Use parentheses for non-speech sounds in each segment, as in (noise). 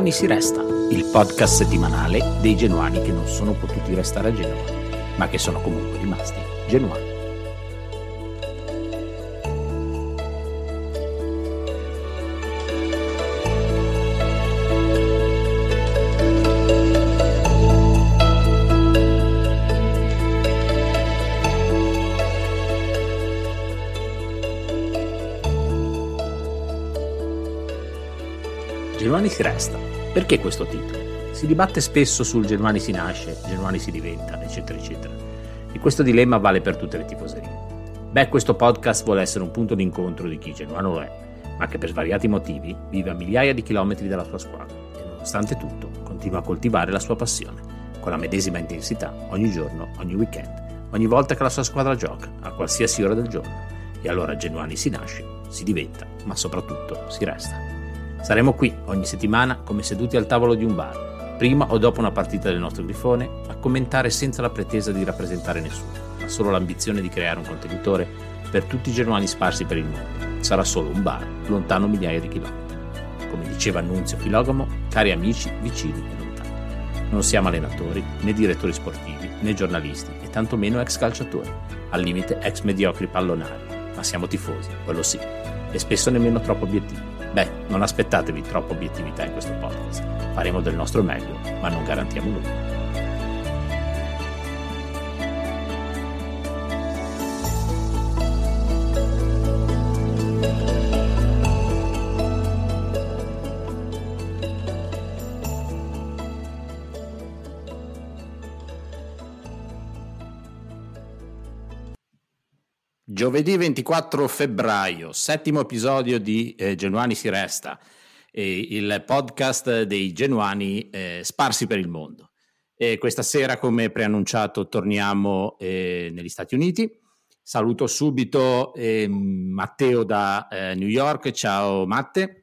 Genuani si resta, il podcast settimanale dei genuani che non sono potuti restare a Genova, ma che sono comunque rimasti genuani. Genuani si resta perché questo titolo? Si dibatte spesso sul Germani si nasce, Germani si diventa, eccetera, eccetera. E questo dilemma vale per tutte le tifoserie. Beh, questo podcast vuole essere un punto d'incontro di chi genuano lo è, ma che per svariati motivi vive a migliaia di chilometri dalla sua squadra e nonostante tutto continua a coltivare la sua passione, con la medesima intensità, ogni giorno, ogni weekend, ogni volta che la sua squadra gioca, a qualsiasi ora del giorno. E allora genuani si nasce, si diventa, ma soprattutto si resta. Saremo qui ogni settimana come seduti al tavolo di un bar, prima o dopo una partita del nostro grifone, a commentare senza la pretesa di rappresentare nessuno, ma solo l'ambizione di creare un contenitore per tutti i germani sparsi per il mondo. Sarà solo un bar, lontano migliaia di chilometri. Come diceva Annunzio Filogamo, cari amici, vicini e lontani. Non siamo allenatori, né direttori sportivi, né giornalisti, e tantomeno ex calciatori, al limite ex mediocri pallonari, ma siamo tifosi, quello sì, e spesso nemmeno troppo obiettivi Beh, non aspettatevi troppa obiettività in questo podcast. Faremo del nostro meglio, ma non garantiamo nulla. Giovedì 24 febbraio, settimo episodio di eh, Genuani si resta, eh, il podcast dei genuani eh, sparsi per il mondo. E questa sera, come preannunciato, torniamo eh, negli Stati Uniti. Saluto subito ehm, Matteo da eh, New York. Ciao Matte.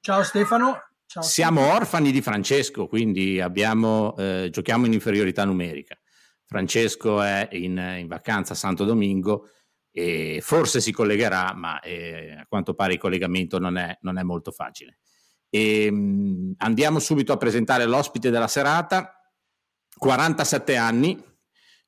Ciao Stefano. Ciao, Siamo Stefano. orfani di Francesco, quindi abbiamo, eh, giochiamo in inferiorità numerica. Francesco è in, in vacanza a Santo Domingo e forse si collegherà, ma eh, a quanto pare il collegamento non è, non è molto facile. E, ehm, mh, andiamo subito a presentare l'ospite della serata, 47 anni,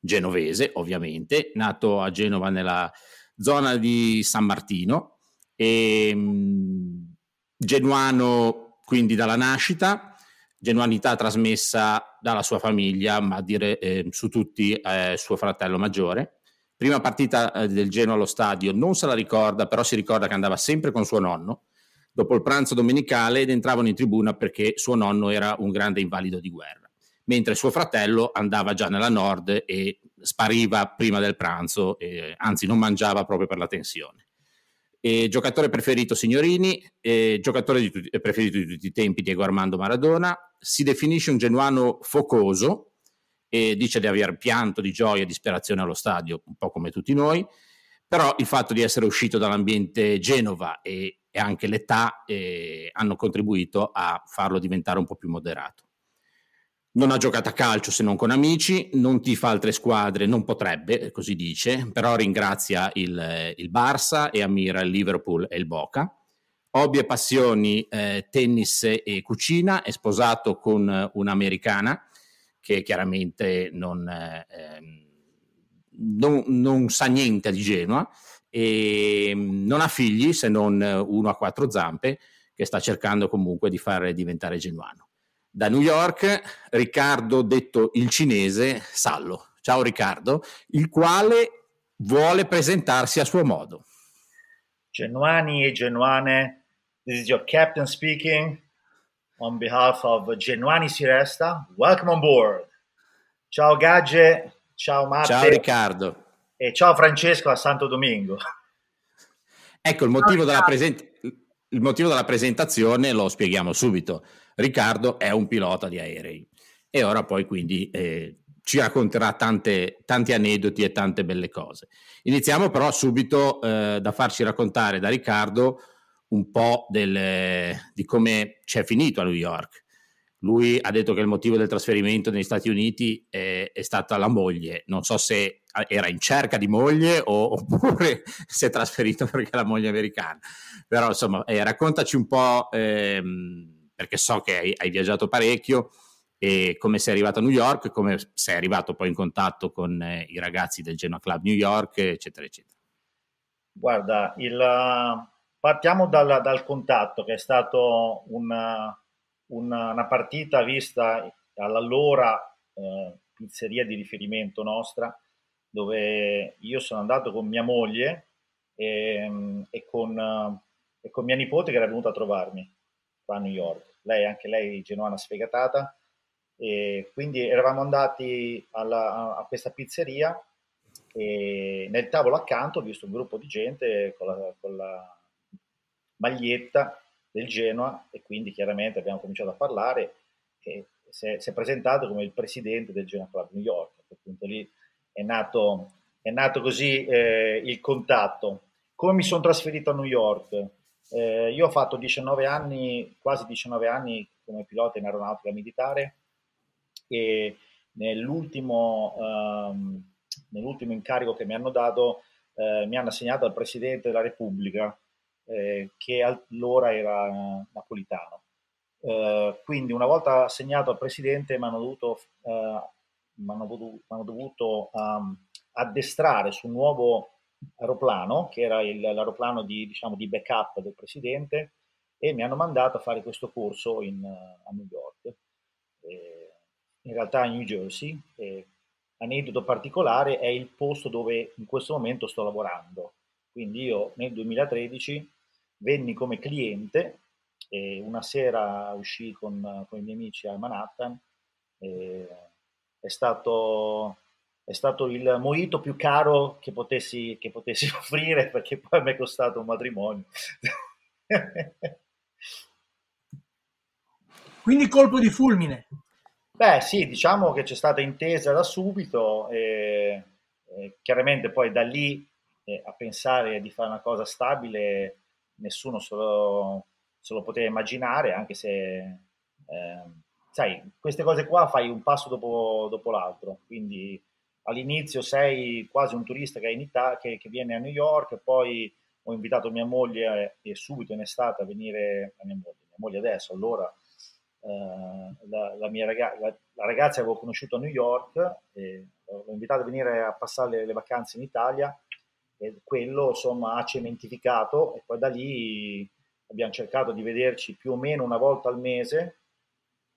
genovese ovviamente, nato a Genova nella zona di San Martino, e, ehm, mh, genuano quindi dalla nascita, genuanità trasmessa dalla sua famiglia, ma dire eh, su tutti eh, suo fratello maggiore prima partita eh, del Genoa allo stadio, non se la ricorda, però si ricorda che andava sempre con suo nonno, dopo il pranzo domenicale ed entravano in tribuna perché suo nonno era un grande invalido di guerra, mentre suo fratello andava già nella nord e spariva prima del pranzo, eh, anzi non mangiava proprio per la tensione. E giocatore preferito Signorini, giocatore di tutti, preferito di tutti i tempi Diego Armando Maradona, si definisce un genuano focoso, e dice di aver pianto di gioia e disperazione allo stadio, un po' come tutti noi, però il fatto di essere uscito dall'ambiente Genova e, e anche l'età eh, hanno contribuito a farlo diventare un po' più moderato. Non ha giocato a calcio se non con amici, non tifa altre squadre, non potrebbe, così dice, però ringrazia il, il Barça e ammira il Liverpool e il Boca hobby e passioni eh, tennis e cucina, è sposato con eh, un'americana che chiaramente non, eh, ehm, non, non sa niente di Genoa e mm, non ha figli se non uno a quattro zampe che sta cercando comunque di far diventare genuano. Da New York, Riccardo, detto il cinese, Sallo. Ciao Riccardo, il quale vuole presentarsi a suo modo. Genuani e genuane, this is your captain speaking on behalf of Genuani Siresta. Welcome on board. Ciao Gage, ciao Marco. Ciao Riccardo. E ciao Francesco a Santo Domingo. Ecco, il motivo, della, present- il motivo della presentazione lo spieghiamo subito. Riccardo è un pilota di aerei e ora poi quindi eh, ci racconterà tante, tanti aneddoti e tante belle cose. Iniziamo però subito eh, da farci raccontare da Riccardo un po' del, di come ci è finito a New York. Lui ha detto che il motivo del trasferimento negli Stati Uniti è, è stata la moglie. Non so se era in cerca di moglie o, (laughs) oppure si è trasferito perché la moglie è americana. Però insomma, eh, raccontaci un po', ehm, perché so che hai, hai, viaggiato parecchio, e come sei arrivato a New York, come sei arrivato poi in contatto con eh, i ragazzi del Genoa Club New York, eccetera, eccetera. Guarda, il, Partiamo dal, dal contatto, che è stato una, una, una, partita vista all'allora eh, pizzeria di riferimento nostra, dove io sono andato con mia moglie e, ehm, e, con, e con mia nipote che era venuta a trovarmi qua a New York. Lei, anche lei, genuana sfegatata. E quindi eravamo andati alla, a questa pizzeria e nel tavolo accanto ho visto un gruppo di gente con la, con la maglietta del Genoa e quindi chiaramente abbiamo cominciato a parlare e si è, si è presentato come il presidente del Genoa Club New York, a quel punto lì è nato, è nato così eh, il contatto. Come mi sono trasferito a New York? Eh, io ho fatto 19 anni, quasi 19 anni come pilota in aeronautica militare e nell'ultimo, ehm, nell'ultimo incarico che mi hanno dato eh, mi hanno assegnato al Presidente della Repubblica eh, che allora era napolitano. Eh, quindi una volta assegnato al presidente mi hanno dovuto, eh, m'hanno dovuto, m'hanno dovuto um, addestrare su un nuovo aeroplano, che era il, l'aeroplano di, diciamo, di backup del presidente, e mi hanno mandato a fare questo corso in, a New York, eh, in realtà a New Jersey. Eh, aneddoto particolare è il posto dove in questo momento sto lavorando. Quindi io nel 2013 venni come cliente e una sera uscì con, con i miei amici a Manhattan è stato, è stato il moito più caro che potessi, che potessi (laughs) offrire perché poi mi è costato un matrimonio. (laughs) Quindi colpo di fulmine. Beh sì, diciamo che c'è stata intesa da subito e, e chiaramente poi da lì eh, a pensare di fare una cosa stabile nessuno se lo, se lo poteva immaginare, anche se, eh, sai, queste cose qua fai un passo dopo, dopo, l'altro, quindi all'inizio sei quasi un turista che, Ita- che, che viene a New York, poi ho invitato mia moglie e subito in estate a venire, a mia moglie, mia moglie adesso, allora Uh, la, la, mia raga- la, la ragazza che avevo conosciuto a New York, l'ho invitata a venire a passare le, le, vacanze in Italia e quello insomma ha cementificato e poi da lì abbiamo cercato di vederci più o meno una volta al mese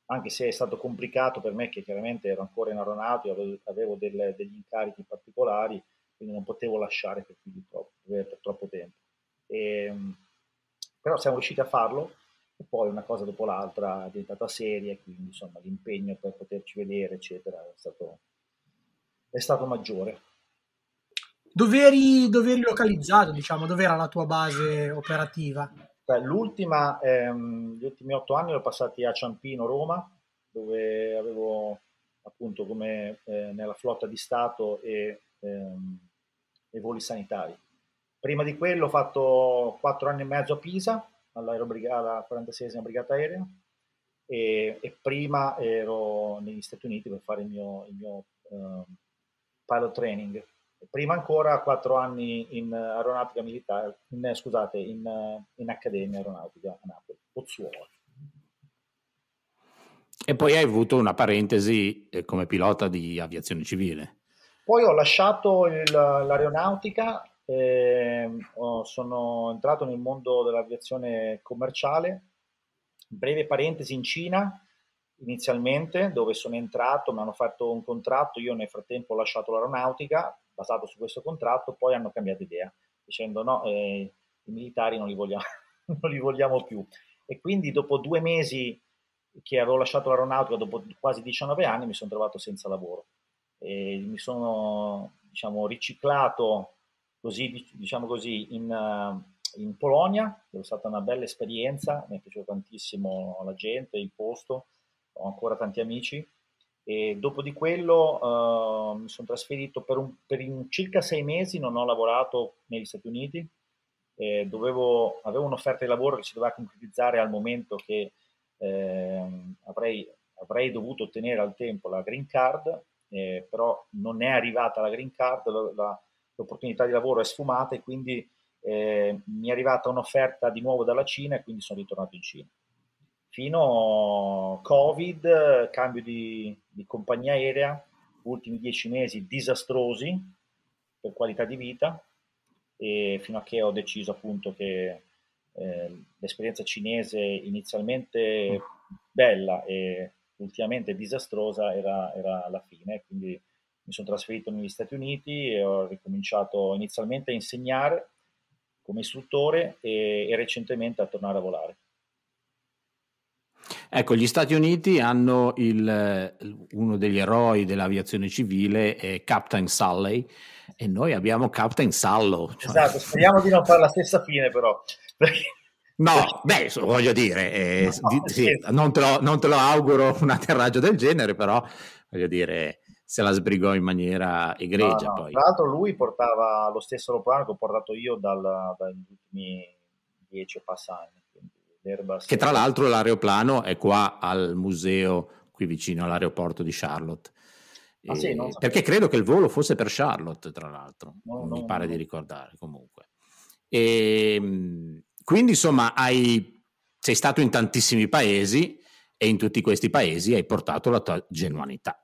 anche se è stato complicato per me che chiaramente ero ancora in aeronautica avevo, avevo delle, degli incarichi particolari quindi non potevo lasciare per, più di troppo, per troppo tempo e, ehm, però siamo riusciti a farlo e poi una cosa dopo l'altra è diventata seria quindi insomma l'impegno per poterci vedere eccetera è stato, è stato maggiore dove eri, dove eri localizzato, diciamo, dove era la tua base operativa? Beh, l'ultima, ehm, gli ultimi otto anni li passati a Ciampino, Roma, dove avevo appunto come eh, nella flotta di Stato e, ehm, e voli sanitari. Prima di quello ho fatto quattro anni e mezzo a Pisa, alla 46 Brigata Aerea, e, e, prima ero negli Stati Uniti per fare il mio, il mio eh, pilot training prima ancora quattro anni in aeronautica militare, in, scusate, in, in accademia aeronautica a Napoli, Pozzuolo. E poi hai avuto una parentesi eh, come pilota di aviazione civile. Poi ho lasciato il, l'aeronautica, eh, sono entrato nel mondo dell'aviazione commerciale, breve parentesi in Cina inizialmente, dove sono entrato, mi hanno fatto un contratto, io nel frattempo ho lasciato l'aeronautica, basato su questo contratto, poi hanno cambiato idea, dicendo no, eh, i militari non li, vogliamo, (laughs) non li vogliamo più. E quindi dopo due mesi che avevo lasciato l'aeronautica, dopo quasi 19 anni, mi sono trovato senza lavoro. E mi sono diciamo, riciclato così, diciamo così, in, in Polonia, è stata una bella esperienza, mi è piaciuta tantissimo la gente, il posto, ho ancora tanti amici e dopo di quello uh, mi sono trasferito per, un, per circa sei mesi, non ho lavorato negli Stati Uniti, eh, dovevo, avevo un'offerta di lavoro che si doveva concretizzare al momento che eh, avrei, avrei, dovuto ottenere al tempo la green card, eh, però non è arrivata la green card, la, la, l'opportunità di lavoro è sfumata e quindi eh, mi è arrivata un'offerta di nuovo dalla Cina e quindi sono ritornato in Cina fino a Covid, cambio di, di compagnia aerea, ultimi dieci mesi disastrosi per qualità di vita, e fino a che ho deciso appunto che eh, l'esperienza cinese inizialmente bella e ultimamente disastrosa era, era la fine, quindi mi sono trasferito negli Stati Uniti e ho ricominciato inizialmente a insegnare come istruttore e, e recentemente a tornare a volare. Ecco, gli Stati Uniti hanno il, uno degli eroi dell'aviazione civile, è Captain Sully, e noi abbiamo Captain Sallo. Cioè... Esatto, speriamo di non fare la stessa fine però. (laughs) No, beh, voglio dire, eh, no, no, sì, non, te lo, non, te lo, auguro un atterraggio del genere, però voglio dire, se la sbrigò in maniera egregia. No, poi. Tra l'altro lui portava lo stesso aeroplano che ho portato io dal, dagli ultimi dieci o passa Airbus. Che tra l'altro l'aeroplano è qua al museo qui vicino all'aeroporto di Charlotte. Ah, sì, eh, so perché credo che il volo fosse per Charlotte, tra l'altro, no, mi pare no. di ricordare comunque. E, ehm, quindi insomma hai, sei stato in tantissimi paesi e in tutti questi paesi hai portato la tua genuanità.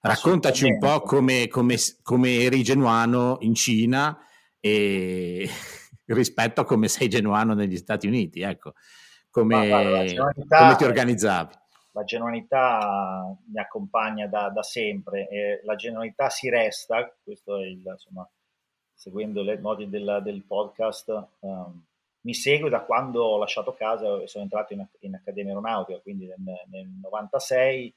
Raccontaci un po' come, come, come eri genuano in Cina e rispetto a come sei genuano negli Stati Uniti, ecco, come, guarda, come ti organizzavi. La genuanità mi accompagna da, da sempre, e la genuanità si resta, questo è il, insomma, seguendo le modi del, del podcast, um, mi segue da quando ho lasciato casa e sono entrato in, in Accademia Aeronautica, quindi nel, nel 96,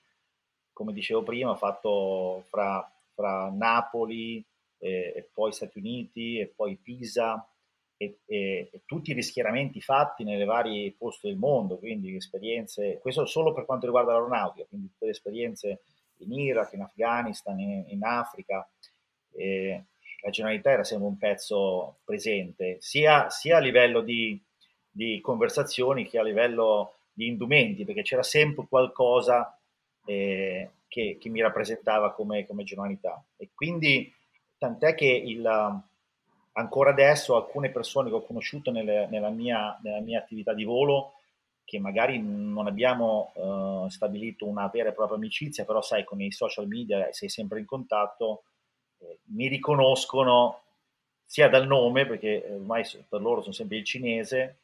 come dicevo prima, ho fatto fra, fra Napoli e, e, poi Stati Uniti e poi Pisa e, e, e, tutti i rischieramenti fatti nelle varie posti del mondo, quindi esperienze, questo solo per quanto riguarda l'aeronautica, quindi tutte le esperienze in Iraq, in Afghanistan, in, in Africa, eh, la generalità era sempre un pezzo presente, sia, sia a livello di, di, conversazioni che a livello di indumenti, perché c'era sempre qualcosa eh, che, che, mi rappresentava come, come generalità. E quindi, tant'è che il ancora adesso alcune persone che ho conosciuto nelle, nella, mia, nella, mia, attività di volo, che magari non abbiamo eh, stabilito una vera e propria amicizia, però sai, con i social media sei sempre in contatto, eh, mi riconoscono sia dal nome, perché ormai per loro sono sempre il cinese,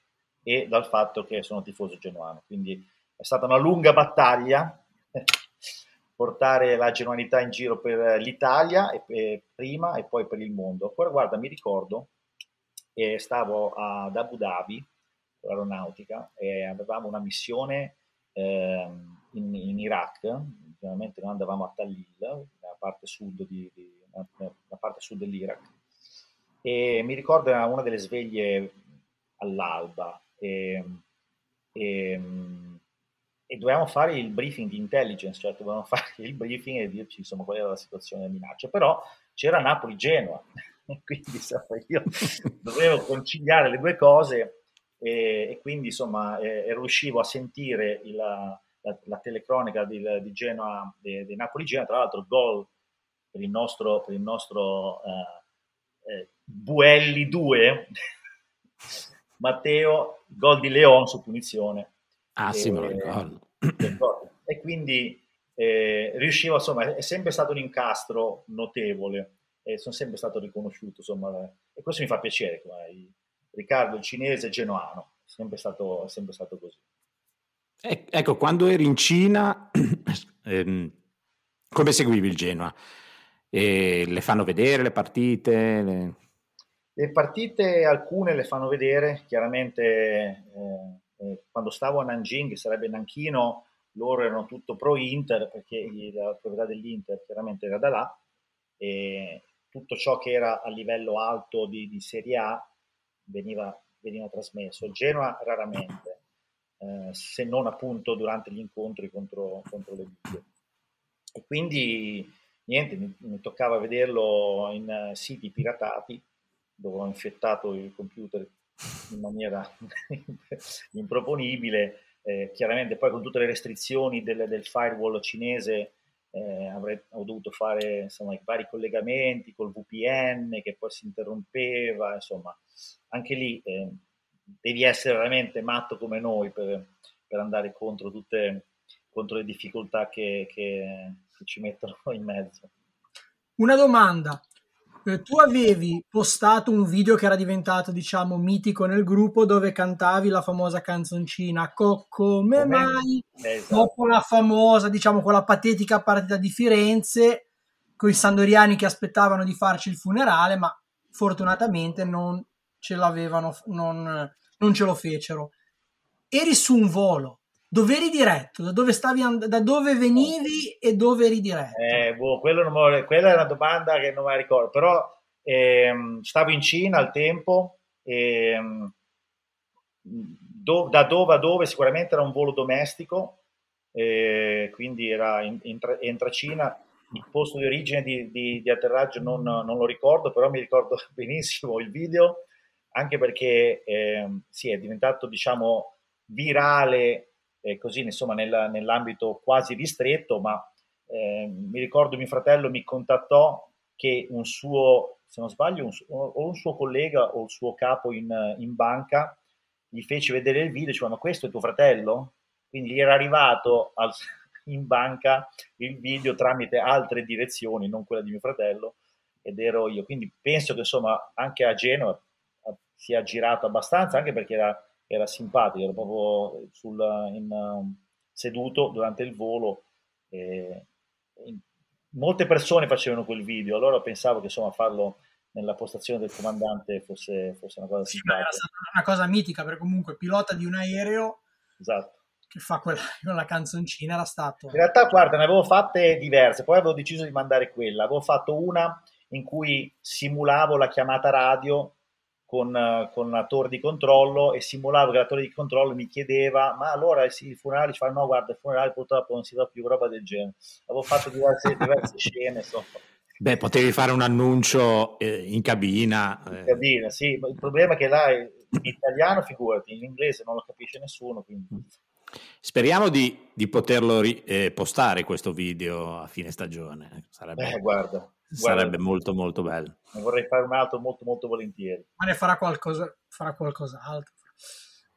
e dal fatto che sono tifoso genuano. Quindi è stata una lunga battaglia portare la germanità in giro per l'Italia e per prima e poi per il mondo. Ora guarda, mi ricordo, eh, stavo ad Abu Dhabi, con l'aeronautica e avevamo una missione eh, in, in, Iraq, generalmente noi andavamo a Talil, la parte sud, di, di, la parte sud dell'Iraq, e mi ricordo una delle sveglie all'alba. E, e, mm, e dovevamo fare il briefing di intelligence, cioè dovevamo (laughs) fare il briefing e dirci insomma qual era la situazione della minaccia, però c'era Napoli-Genoa, (laughs) quindi insomma, io (laughs) dovevo conciliare le due cose e, e quindi insomma eh, riuscivo a sentire il, la, la, telecronica di, di Genoa, di, di Napoli-Genoa, tra l'altro gol per il nostro, per il nostro eh, eh, Buelli 2, Matteo, gol di Leon su punizione Ah e, sì, me lo ricordo. E quindi eh, riuscivo, insomma, è sempre stato un incastro notevole e sono sempre stato riconosciuto, insomma, e questo mi fa piacere. Riccardo, il cinese, genoano, è sempre stato, è sempre stato così. Eh, ecco, quando eri in Cina, (clears throat) ehm, come seguivi il Genoa? Eh, le fanno vedere le partite? Le... le... partite alcune le fanno vedere, chiaramente eh, quando stavo a Nanjing, che sarebbe Nanchino, loro erano tutto pro Inter, perché la proprietà dell'Inter chiaramente era da là, e tutto ciò che era a livello alto di, di Serie A veniva, veniva trasmesso. Genoa raramente, eh, se non appunto durante gli incontri contro, contro le Bibbie. E quindi niente, mi, mi toccava vederlo in eh, siti piratati, dove ho infettato il computer in maniera (laughs) improponibile. Eh, chiaramente poi con tutte le restrizioni del, del firewall cinese eh, avrei, ho dovuto fare insomma, i vari collegamenti col VPN che poi si interrompeva, insomma anche lì eh, devi essere veramente matto come noi per, per andare contro tutte contro le difficoltà che, che, che ci mettono (laughs) in mezzo. Una domanda, eh, tu avevi postato un video che era diventato, diciamo, mitico nel gruppo dove cantavi la famosa canzoncina Cocco me mai, esatto. dopo la famosa, diciamo, quella patetica partita di Firenze con i sandoriani che aspettavano di farci il funerale, ma fortunatamente non ce l'avevano, non, non ce lo fecero. Eri su un volo dove eri diretto, da dove, stavi and- da dove venivi e dove eri diretto? Eh, boh, me- quella è una domanda che non mi ricordo, però ehm, stavo in Cina al tempo, ehm, do- da dove a dove sicuramente era un volo domestico, eh, quindi era in- entra-, entra Cina, il posto di origine di, di-, di atterraggio non-, non lo ricordo, però mi ricordo (laughs) benissimo il video, anche perché ehm, sì, è diventato diciamo virale eh, così insomma nel, nell'ambito quasi ristretto, ma eh, mi ricordo mio fratello mi contattò che un suo, se non sbaglio, un o un suo collega o il suo capo in, in banca gli fece vedere il video e ma questo è tuo fratello? Quindi gli era arrivato al, in banca il video tramite altre direzioni, non quella di mio fratello, ed ero io. Quindi penso che insomma anche a Genova sia girato abbastanza, anche perché era era simpatico, era proprio sul, in, um, seduto durante il volo. E, in, molte persone facevano quel video, allora pensavo che insomma farlo nella postazione del comandante fosse, fosse una cosa sì, simpatica. Era stata una cosa mitica, perché comunque pilota di un aereo esatto. che fa quella, (laughs) quella, canzoncina era stato. In realtà, guarda, ne avevo fatte diverse, poi avevo deciso di mandare quella. Avevo fatto una in cui simulavo la chiamata radio con, con una torre di controllo e simulavo che la torre di controllo mi chiedeva ma allora i funerali ci fanno no guarda il funerale purtroppo non si fa più roba del genere avevo fatto diverse, (laughs) diverse scene insomma Beh, potevi fare un annuncio eh, in cabina. Eh. In cabina, sì. Il problema è che là in italiano, figurati, in inglese non lo capisce nessuno. Quindi. Mm. Speriamo di, di poterlo ri- eh, postare questo video a fine stagione. Eh, sarebbe... Beh, guarda, Sarebbe molto molto bello. Ne vorrei fare un altro molto molto volentieri. Ma ne farà, qualcosa, farà qualcos'altro.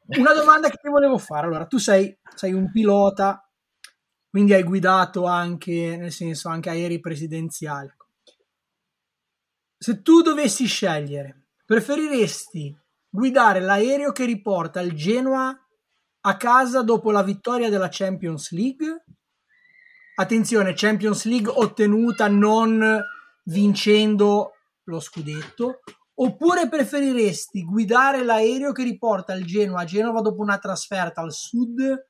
Una domanda che ti volevo fare, allora tu sei, sei un pilota, quindi hai guidato anche, nel senso, anche aerei presidenziali. Se tu dovessi scegliere, preferiresti guidare l'aereo che riporta il Genoa a casa dopo la vittoria della Champions League? Attenzione, Champions League ottenuta non vincendo lo scudetto? Oppure preferiresti guidare l'aereo che riporta il Genoa a Genova dopo una trasferta al sud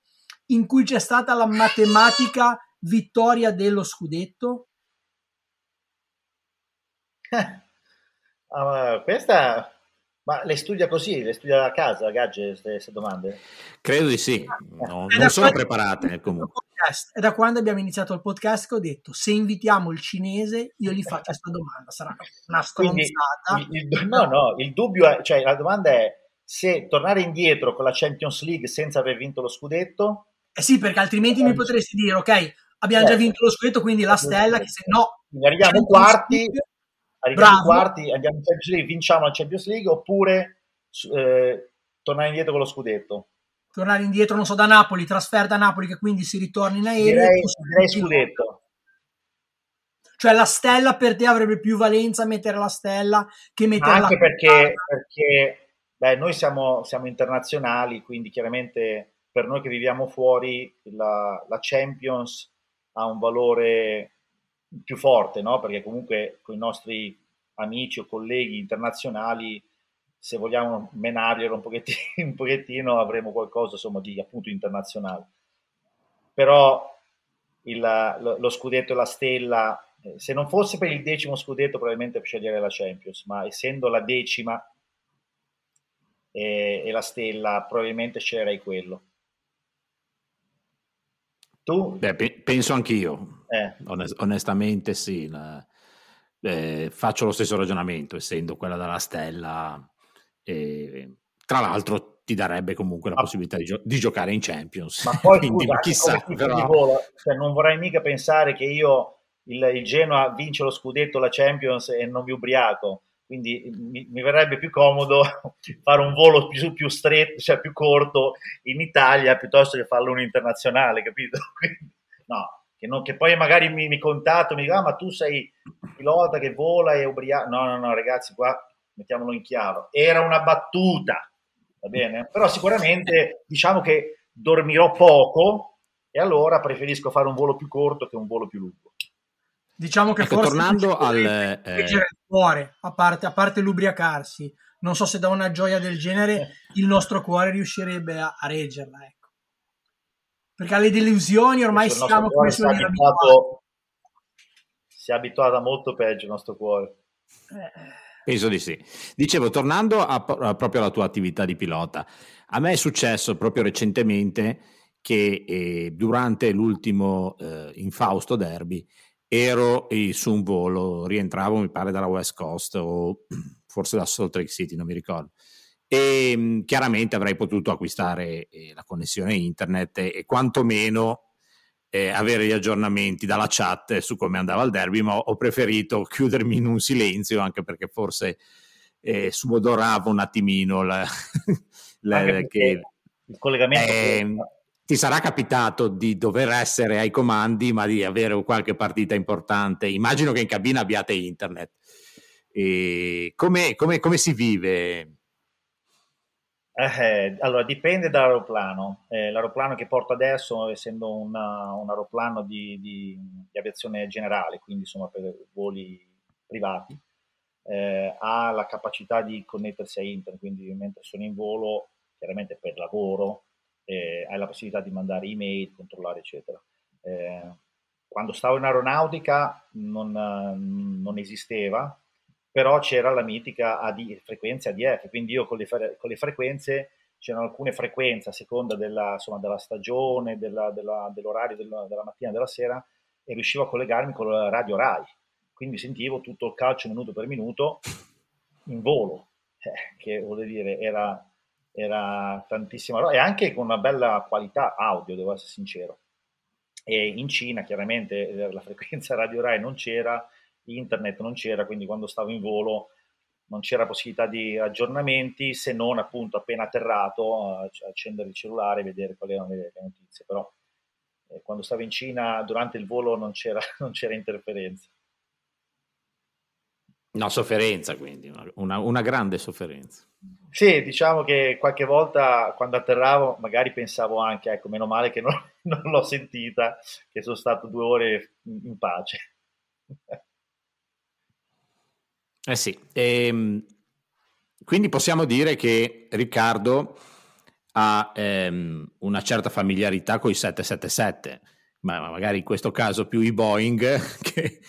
in cui c'è stata la matematica vittoria dello scudetto? Uh, (laughs) questa ma le studia così, le studia a casa, Gagge, queste domande? Credo di sì, eh, no, eh, non sono preparate comunque. È eh, da quando abbiamo iniziato il podcast ho detto se invitiamo il cinese io gli faccio questa domanda, sarà una stronzata. il, il, no, no, il dubbio è, cioè la domanda è se tornare indietro con la Champions League senza aver vinto lo scudetto... Eh sì, perché altrimenti mi potresti dire, ok, abbiamo eh, già vinto lo scudetto, quindi la stella, che se no... Arriviamo quarti, arriviamo ai quarti, andiamo in Champions League, vinciamo la Champions League oppure eh, tornare indietro con lo scudetto? Tornare indietro, non so, da Napoli, trasferta a Napoli, che quindi si ritorna in aereo. Direi, direi scudetto. Cioè la stella per te avrebbe più valenza mettere la stella che mettere Anche la Anche perché, perché beh, noi siamo, siamo, internazionali, quindi chiaramente per noi che viviamo fuori la, la Champions ha un valore più forte, no? perché comunque con i nostri amici o colleghi internazionali, se vogliamo menarglielo un pochettino, (laughs) un pochettino avremo qualcosa insomma, di appunto internazionale. Però il, lo, scudetto e la stella eh, se non fosse per il decimo scudetto probabilmente sceglierei la Champions, ma essendo la decima e, e la stella probabilmente sceglierei quello. Tu? Beh, pe- penso anch'io. Eh. Onest- onestamente sì, la, eh, faccio lo stesso ragionamento, essendo quella della stella. Eh, tra l'altro ti darebbe comunque la ma possibilità di, gio- di, giocare in Champions. Ma poi (laughs) Quindi, scusa, ma chissà, però... volo, cioè, non vorrei mica pensare che io il, il, Genoa vince lo scudetto, la Champions e non mi ubriaco. Quindi mi, mi verrebbe più comodo (laughs) fare un volo più, più, stretto, cioè più corto in Italia piuttosto che farlo un internazionale, capito? (laughs) Quindi, no, che, non, che, poi magari mi, mi contatto, mi dico, ah, ma tu sei pilota che vola e ubriaco. No, no, no, ragazzi, qua mettiamolo in chiaro. Era una battuta, va bene? Però sicuramente diciamo che dormirò poco e allora preferisco fare un volo più corto che un volo più lungo. Diciamo che ecco, forse tornando al eh... cuore, a parte, a parte l'ubriacarsi, non so se da una gioia del genere (laughs) il nostro cuore riuscirebbe a, a reggerla. Ecco. Perché alle delusioni ormai siamo come sono abituato, Si è abituata molto peggio il nostro cuore. Eh. Penso di sì. Dicevo, tornando a, a, proprio alla tua attività di pilota, a me è successo proprio recentemente che eh, durante l'ultimo eh, infausto derby ero eh, su un volo, rientravo mi pare dalla West Coast o (clears throat) forse da Salt Lake City, non mi ricordo e mm, chiaramente avrei potuto acquistare eh, la connessione internet e, e quantomeno eh, avere gli aggiornamenti dalla chat su come andava il derby, ma ho, preferito chiudermi in un silenzio anche perché forse eh, subodoravo un attimino la, (laughs) la, che, il collegamento. Eh, ti sarà capitato di dover essere ai comandi, ma di avere qualche partita importante. Immagino che in cabina abbiate internet. Come, come, come si vive eh, allora, dipende dall'aeroplano. Eh, l'aeroplano che porto adesso, essendo una, un aeroplano di, di, di, aviazione generale, quindi insomma per voli privati, eh, ha la capacità di connettersi a internet, quindi mentre sono in volo, chiaramente per lavoro, eh, hai la possibilità di mandare email, controllare, eccetera. Eh, quando stavo in aeronautica non, non esisteva, però c'era la mitica AD, frequenza ADF, quindi io con le, con le frequenze c'erano alcune frequenze a seconda della, insomma, della stagione, della, della, dell'orario della, della mattina, della sera e riuscivo a collegarmi con la radio RAI, quindi sentivo tutto il calcio minuto per minuto in volo, eh, che vuol dire era, era tantissima roba e anche con una bella qualità audio, devo essere sincero. E in Cina chiaramente eh, la frequenza (laughs) radio RAI non c'era, internet non c'era, quindi quando stavo in volo non c'era possibilità di aggiornamenti se non appunto appena atterrato eh, accendere il cellulare e vedere quali erano le, le notizie, però eh, quando stavo in Cina durante il volo non c'era, (laughs) non c'era interferenza. Una sofferenza quindi, una, una, grande sofferenza. Sì, diciamo che qualche volta quando atterravo magari pensavo anche, ecco, meno male che non, (laughs) non l'ho sentita, che sono stato due ore in pace. Eh sì, ehm, quindi possiamo dire che Riccardo ha ehm, una certa familiarità con i 777, ma magari in questo caso più i Boeing, (laughs) che...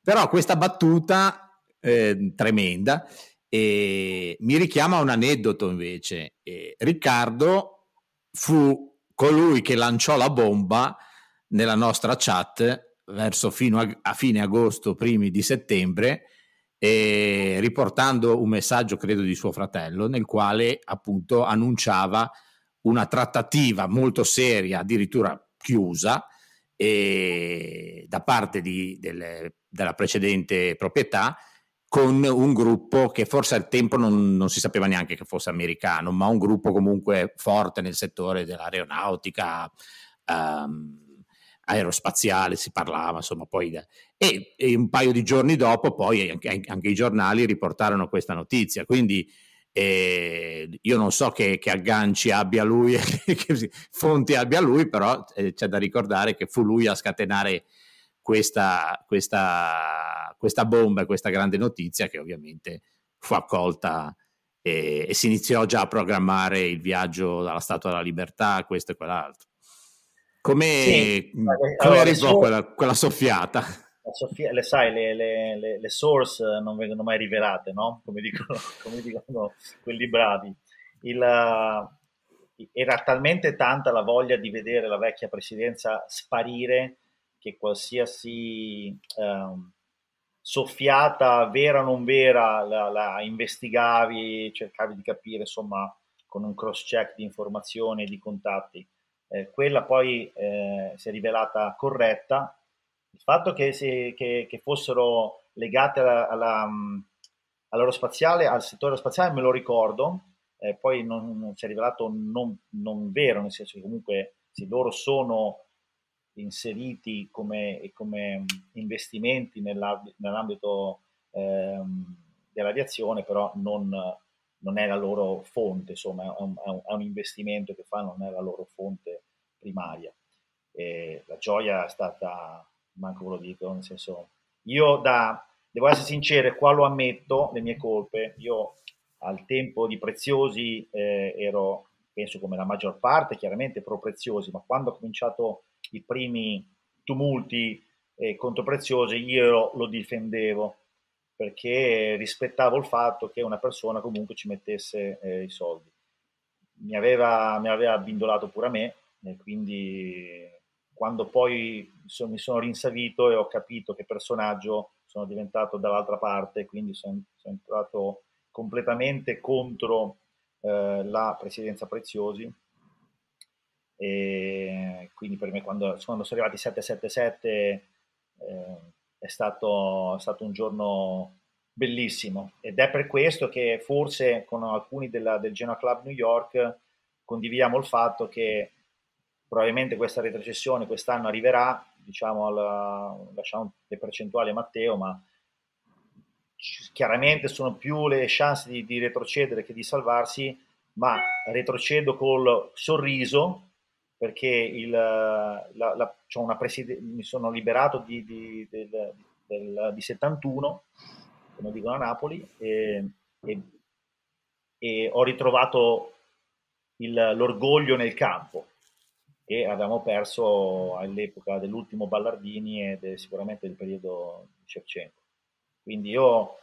però questa battuta eh, tremenda eh, mi richiama un aneddoto invece. Eh, Riccardo fu colui che lanciò la bomba nella nostra chat verso fino a, a fine agosto, primi di settembre, eh, riportando un messaggio, credo, di suo fratello, nel quale appunto annunciava una trattativa molto seria, addirittura chiusa, e da parte di, delle, della precedente proprietà con un gruppo che forse al tempo non, non, si sapeva neanche che fosse americano, ma un gruppo comunque forte nel settore dell'aeronautica. Um, aerospaziale, si parlava, insomma, poi... E, e un paio di giorni dopo poi anche, anche i giornali riportarono questa notizia, quindi... Eh, io non so che, che, agganci abbia lui, (laughs) che fonti abbia lui, però eh, c'è da ricordare che fu lui a scatenare questa, questa, questa bomba, questa grande notizia che ovviamente fu accolta eh, e si iniziò già a programmare il viaggio dalla Statua della Libertà, questo e quell'altro. Come, sì. allora, arrivò source, quella, quella, soffiata? Soffia, le sai, le, le, le, le, source non vengono mai rivelate, no? Come dicono, (laughs) come dicono quelli bravi. Il, eh, era talmente tanta la voglia di vedere la vecchia presidenza sparire che qualsiasi um, soffiata, vera o non vera, la, la, investigavi, cercavi di capire, insomma, con un cross check di informazioni e di contatti eh, quella poi eh, si è rivelata corretta. Il fatto che, si, che, che fossero legate alla, alla, mm, all'aerospaziale, al settore aerospaziale, me lo ricordo, eh, poi non, non, si è rivelato non, non, vero, nel senso che comunque se loro sono inseriti come, come investimenti nell'ambito ehm, dell'aviazione, però non, non è la loro fonte, insomma, è un, è un, investimento che fanno, non è la loro fonte primaria. E la gioia è stata, manco ve lo dico, nel senso, io da, devo essere sincero, qua lo ammetto, le mie colpe, io al tempo di Preziosi eh, ero, penso come la maggior parte, chiaramente pro Preziosi, ma quando ho cominciato i primi tumulti eh, contro Preziosi io lo difendevo perché rispettavo il fatto che una persona comunque ci mettesse eh, i soldi. Mi aveva, mi aveva bindolato pure a me, e quindi quando poi so, mi sono rinsavito e ho capito che personaggio sono diventato dall'altra parte, quindi sono, sono entrato completamente contro eh, la presidenza Preziosi. E quindi per me quando, quando sono arrivati 777 eh, è, stato, è stato un giorno bellissimo ed è per questo che forse con alcuni della, del Genoa Club New York condividiamo il fatto che probabilmente questa retrocessione quest'anno arriverà, diciamo, alla, lasciamo le percentuali a Matteo, ma chiaramente sono più le chance di, di, retrocedere che di salvarsi, ma retrocedo col sorriso perché il, la, la, cioè preside- mi sono liberato di, di, del, del, di 71, come dicono a Napoli, e, e, e ho ritrovato il, l'orgoglio nel campo e avevamo perso all'epoca dell'ultimo Ballardini e de, sicuramente del periodo di Shevchenko. Quindi io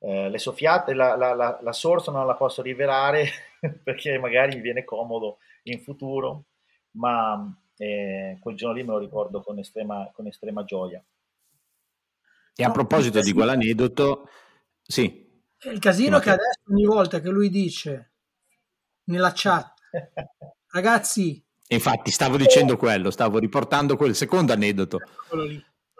eh, le soffiate, la, la, la, la sorsa non la posso rivelare (laughs) perché magari mi viene comodo in futuro, ma eh, quel giorno lì me lo ricordo con estrema, con estrema gioia. E a proposito di quell'aneddoto, sì. Il casino che adesso ogni volta che lui dice nella chat, (laughs) ragazzi, Infatti, stavo dicendo quello, stavo riportando quel secondo aneddoto.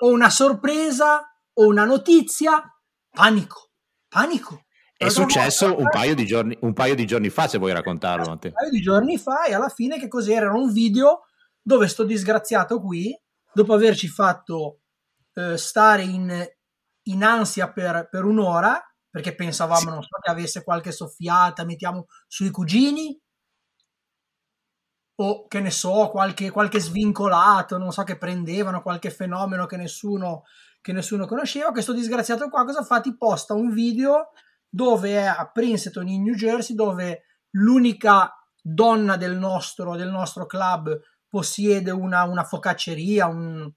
O una sorpresa, o una notizia, panico, panico. È Però successo un paio, di giorni, un paio di giorni fa, se vuoi raccontarlo. Un paio di giorni fa e alla fine che cos'era? Era un video dove sto disgraziato qui, dopo averci fatto eh, stare in, in ansia per, per un'ora, perché pensavamo, sì. non so, che avesse qualche soffiata, mettiamo sui cugini, o che ne so, qualche, qualche svincolato, non so, che prendevano qualche fenomeno che nessuno, che nessuno conosceva, questo disgraziato qua cosa fa? Ti posta un video dove è a Princeton in New Jersey, dove l'unica donna del nostro, del nostro club possiede una, una focacceria, un,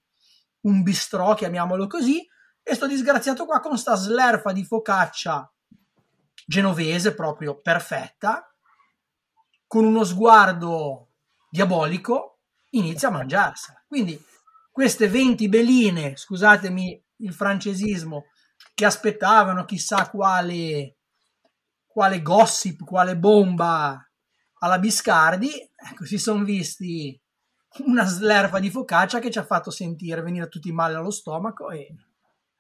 un bistrò, chiamiamolo così, e sto disgraziato qua con sta slerfa di focaccia genovese proprio perfetta, con uno sguardo diabolico, inizia a mangiarsela. Quindi queste 20 beline, scusatemi il francesismo, che aspettavano chissà quale, quale gossip, quale bomba alla Biscardi, ecco, si sono visti una slerva di focaccia che ci ha fatto sentire venire tutti male allo stomaco e,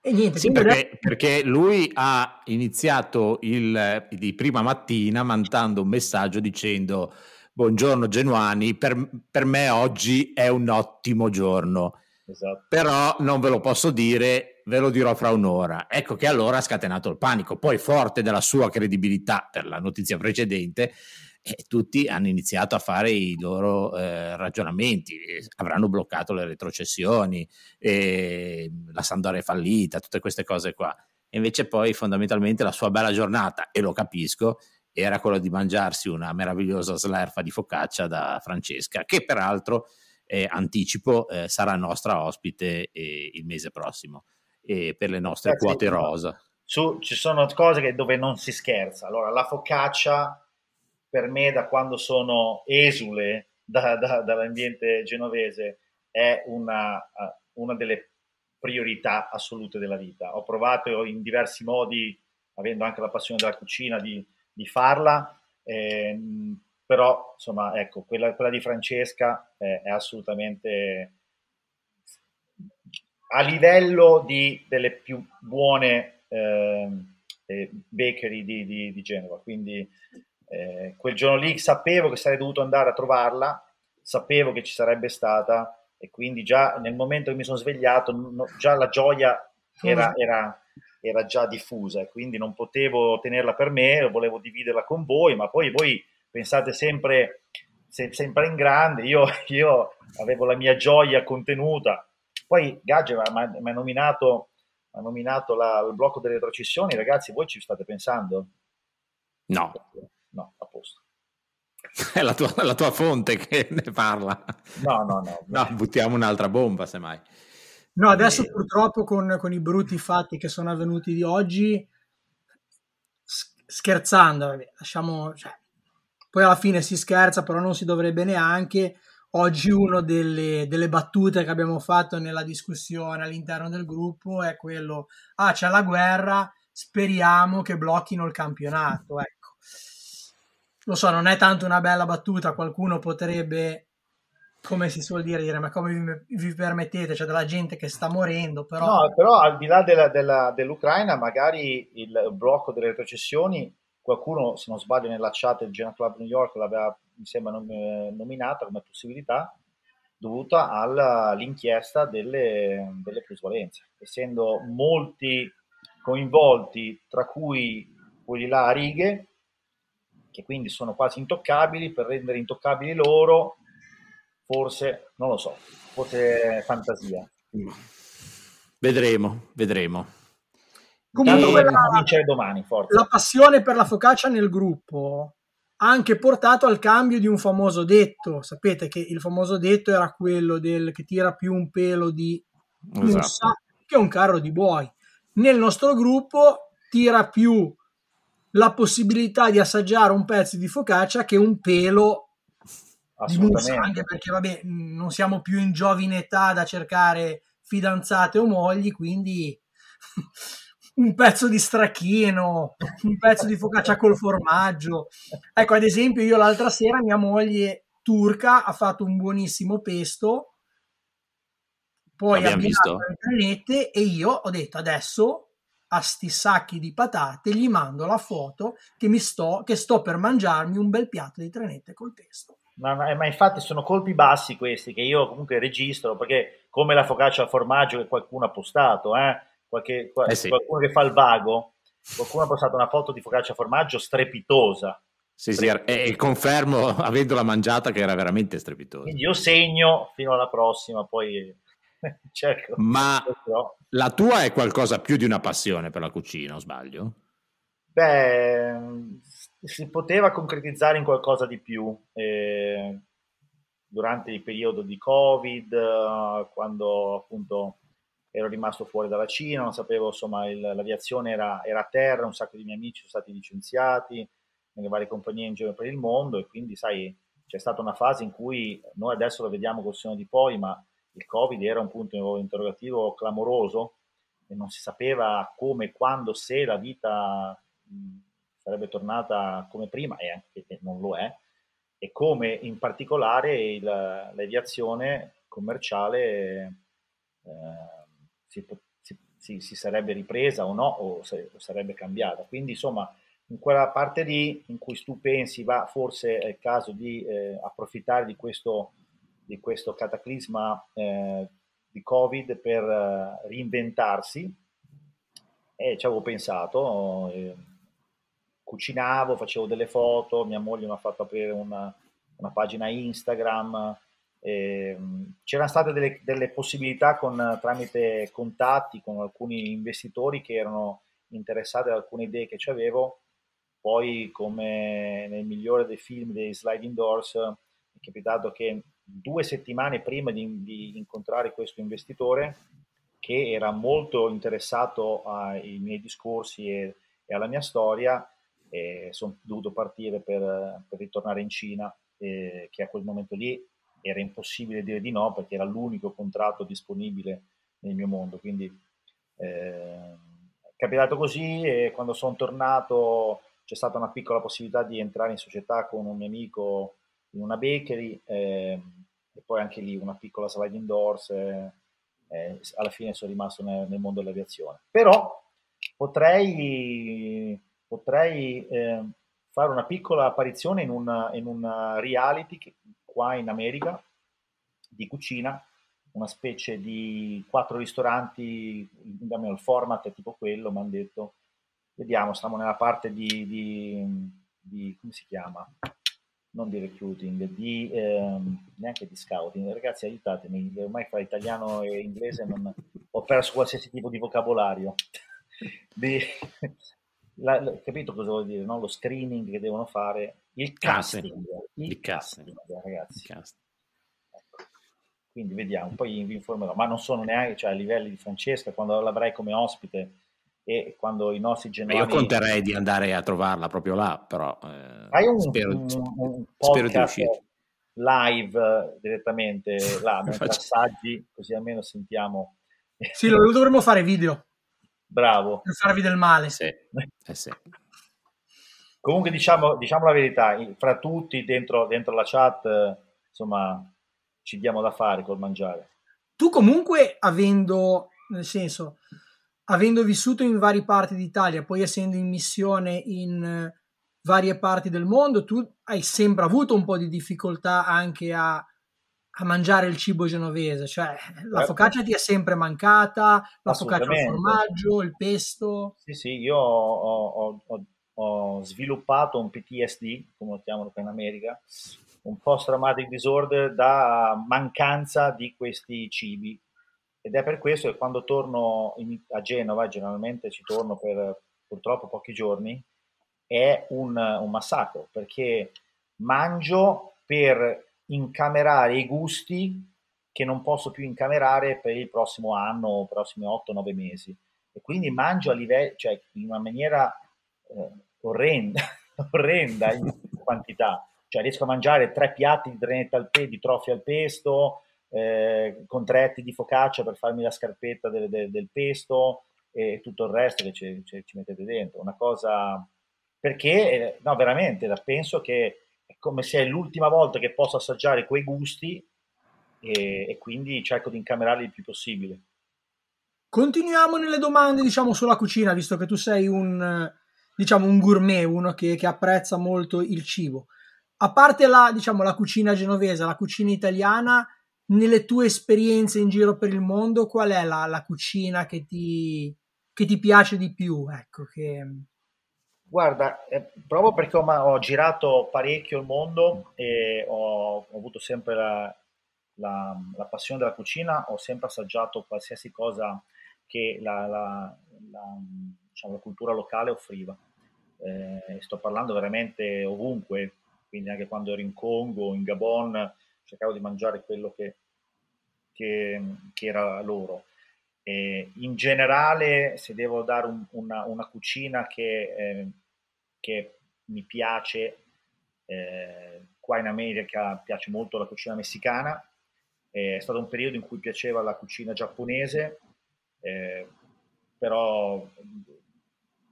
e niente. Sì, perché, adesso... perché, lui ha iniziato il, di prima mattina mandando un messaggio dicendo buongiorno Genuani, per, per, me oggi è un ottimo giorno. Esatto. Però non ve lo posso dire, ve lo dirò fra un'ora. Ecco che allora ha scatenato il panico. Poi, forte della sua credibilità per la notizia precedente, eh, tutti hanno iniziato a fare i loro eh, ragionamenti, avranno bloccato le retrocessioni, eh, la Sandora è fallita, tutte queste cose qua. E invece poi fondamentalmente la sua bella giornata, e lo capisco, era quello di mangiarsi una meravigliosa slerfa di focaccia da Francesca, che peraltro, eh, anticipo, eh, sarà nostra ospite eh, il mese prossimo eh, per le nostre Grazie. Eh quote rosa. Su, ci sono cose che, dove non si scherza. Allora, la focaccia per me, da quando sono esule (laughs) da, da, dall'ambiente genovese, è una, eh, una delle priorità assolute della vita. Ho provato in diversi modi, avendo anche la passione della cucina, di di farla, eh, però insomma ecco, quella, quella di Francesca eh, è assolutamente a livello di, delle più buone ehm, eh, bakery di, di, di, Genova, quindi eh, quel giorno lì sapevo che sarei dovuto andare a trovarla, sapevo che ci sarebbe stata e quindi già nel momento che mi sono svegliato, no, già la gioia era, era era già diffusa e quindi non potevo tenerla per me, volevo dividerla con voi, ma poi voi pensate sempre, se, sempre in grande, io, (laughs) io, avevo la mia gioia contenuta. Poi Gage mi ha nominato, m'ha nominato la, il blocco delle retrocessioni, ragazzi, voi ci state pensando? No. No, a posto. (laughs) È la tua, la tua fonte che ne parla. No, no, no. no buttiamo un'altra bomba, semmai. No, eh, adesso purtroppo con, con, i brutti fatti che sono avvenuti di oggi, scherzando, vabbè, lasciamo, cioè, poi alla fine si scherza, però non si dovrebbe neanche. Oggi una delle, delle, battute che abbiamo fatto nella discussione all'interno del gruppo è quello, ah c'è la guerra, speriamo che blocchino il campionato. Ecco. Lo so, non è tanto una bella battuta, qualcuno potrebbe come si suol dire, ma come vi, vi permettete, cioè, della gente che sta morendo, però... No, però al di là della, della, dell'Ucraina, magari il blocco delle retrocessioni, qualcuno, se non sbaglio, nella chat del Gen Club New York l'aveva, mi sembra, nominata come possibilità, dovuta all'inchiesta delle, delle plusvalenze, essendo molti coinvolti, tra cui quelli là a righe, che quindi sono quasi intoccabili, per rendere intoccabili loro forse, non lo so, forse fantasia. Vedremo, vedremo. Comunque la, domani, forse. la passione per la focaccia nel gruppo ha anche portato al cambio di un famoso detto. Sapete che il famoso detto era quello del che tira più un pelo di esatto. un sacco che un carro di buoi. Nel nostro gruppo tira più la possibilità di assaggiare un pezzo di focaccia che un pelo assolutamente. Lusso, anche perché vabbè, non siamo più in giovine età da cercare fidanzate o mogli, quindi (laughs) un pezzo di stracchino, un pezzo di focaccia col formaggio. Ecco, ad esempio, io l'altra sera mia moglie turca ha fatto un buonissimo pesto, poi ha visto le granette e io ho detto adesso a sti sacchi di patate gli mando la foto che, mi sto, che sto per mangiarmi un bel piatto di trenette col pesto. Ma, eh, ma, infatti sono colpi bassi questi che io comunque registro perché come la focaccia al formaggio che qualcuno ha postato, eh? Qualche, qual- eh sì. qualcuno che fa il vago, qualcuno ha postato una foto di focaccia al formaggio strepitosa. Sì, sì, e confermo, (laughs) avendola mangiata, che era veramente strepitosa. Quindi io segno fino alla prossima, poi (laughs) cerco. Ma la tua è qualcosa più di una passione per la cucina, o sbaglio? Beh, si poteva concretizzare in qualcosa di più. Eh, durante il periodo di Covid, eh, quando appunto ero rimasto fuori dalla Cina, non sapevo, insomma, il, l'aviazione era, era, a terra, un sacco di miei amici sono stati licenziati nelle varie compagnie in giro per il mondo e quindi, sai, c'è stata una fase in cui noi adesso lo vediamo col seno di poi, ma il Covid era un punto interrogativo clamoroso e non si sapeva come, quando, se la vita sarebbe tornata come prima, e anche che non lo è, e come in particolare il, l'aviazione commerciale eh, si, si, si, sarebbe ripresa o no, o, sarebbe cambiata. Quindi insomma, in quella parte lì in cui tu pensi, va, forse è il caso di eh, approfittare di questo, di questo cataclisma eh, di Covid per eh, reinventarsi, e eh, ci avevo pensato eh, cucinavo, facevo delle foto, mia moglie mi ha fatto aprire una, una pagina Instagram, ehm, c'erano state delle, delle possibilità con, tramite contatti con alcuni investitori che erano interessati ad alcune idee che avevo, poi come nel migliore dei film dei Sliding Doors è capitato che due settimane prima di, di incontrare questo investitore che era molto interessato ai miei discorsi e, e alla mia storia, e sono dovuto partire per, per ritornare in Cina, eh, che a quel momento lì era impossibile dire di no perché era l'unico contratto disponibile nel mio mondo. Quindi eh, è capitato così e quando sono tornato c'è stata una piccola possibilità di entrare in società con un mio amico in una bakery eh, e poi anche lì una piccola sliding doors. Eh, alla fine sono rimasto nel, nel mondo dell'aviazione. Però potrei potrei eh, fare una piccola apparizione in una, in una reality che, qua in America di cucina, una specie di quattro ristoranti, il format è tipo quello, mi hanno detto, vediamo, stiamo nella parte di, di, di, come si chiama? Non di recruiting, di, eh, neanche di scouting. Ragazzi, aiutatemi, ormai fra italiano e inglese non, ho perso qualsiasi tipo di vocabolario. (laughs) Di, la, capito cosa vuol dire, no? lo screening che devono fare, il casting. Ah, sì. il, il, casting, casting ragazzi. Il casting. Ecco. Quindi vediamo, poi vi informerò, ma non sono neanche cioè, a livelli di Francesca, quando l'avrai come ospite e quando i nostri genovesi... Io conterei di andare a trovarla proprio là, però eh, Hai un, spero, un, un spero di riuscire. Live eh, direttamente là, (laughs) mentre assaggi, così almeno sentiamo. Sì, lo dovremmo fare video. Bravo. Per farvi del male. Sì. Eh sì. Comunque diciamo, diciamo, la verità, fra tutti dentro, dentro la chat, eh, insomma, ci diamo da fare col mangiare. Tu comunque avendo, nel senso, avendo vissuto in varie parti d'Italia, poi essendo in missione in eh, varie parti del mondo, tu hai sempre avuto un po' di difficoltà anche a a mangiare il cibo genovese, cioè eh, la certo. focaccia ti è sempre mancata, la focaccia al formaggio, il pesto. Sì, sì, io ho, ho, ho, ho sviluppato un PTSD, come lo chiamano qui in America, un post traumatic disorder da mancanza di questi cibi ed è per questo che quando torno in, a Genova, generalmente ci torno per purtroppo pochi giorni, è un, un massacro perché mangio per incamerare i gusti che non posso più incamerare per il prossimo anno o prossimi 8-9 mesi. E quindi mangio a livello, cioè in una maniera eh, orrenda, (laughs) orrenda in quantità. Cioè riesco a mangiare tre piatti di drenetta al pe- di trofi al pesto, eh, con tre etti di focaccia per farmi la scarpetta del, del, del pesto e tutto il resto che ci, ci, ci mettete dentro. Una cosa... Perché, eh, no, veramente, penso che è come se è l'ultima volta che posso assaggiare quei gusti e, e quindi cerco di incamerarli il più possibile. Continuiamo nelle domande, diciamo, sulla cucina, visto che tu sei un, diciamo, un gourmet, uno che, che apprezza molto il cibo. A parte la, diciamo, la cucina genovese, la cucina italiana, nelle tue esperienze in giro per il mondo, qual è la, la cucina che ti, che ti piace di più? Ecco, che, Guarda, eh, proprio perché ho, ho, girato parecchio il mondo e ho, ho avuto sempre la, la, la, passione della cucina, ho sempre assaggiato qualsiasi cosa che la, la diciamo, cultura locale offriva. Eh, sto parlando veramente ovunque, quindi anche quando ero in Congo, in Gabon, cercavo di mangiare quello che, che, che era loro. Eh, in generale, se devo dare un, una, una, cucina che eh, che mi piace, eh, qua in America piace molto la cucina messicana, eh, è stato un periodo in cui piaceva la cucina giapponese, eh, però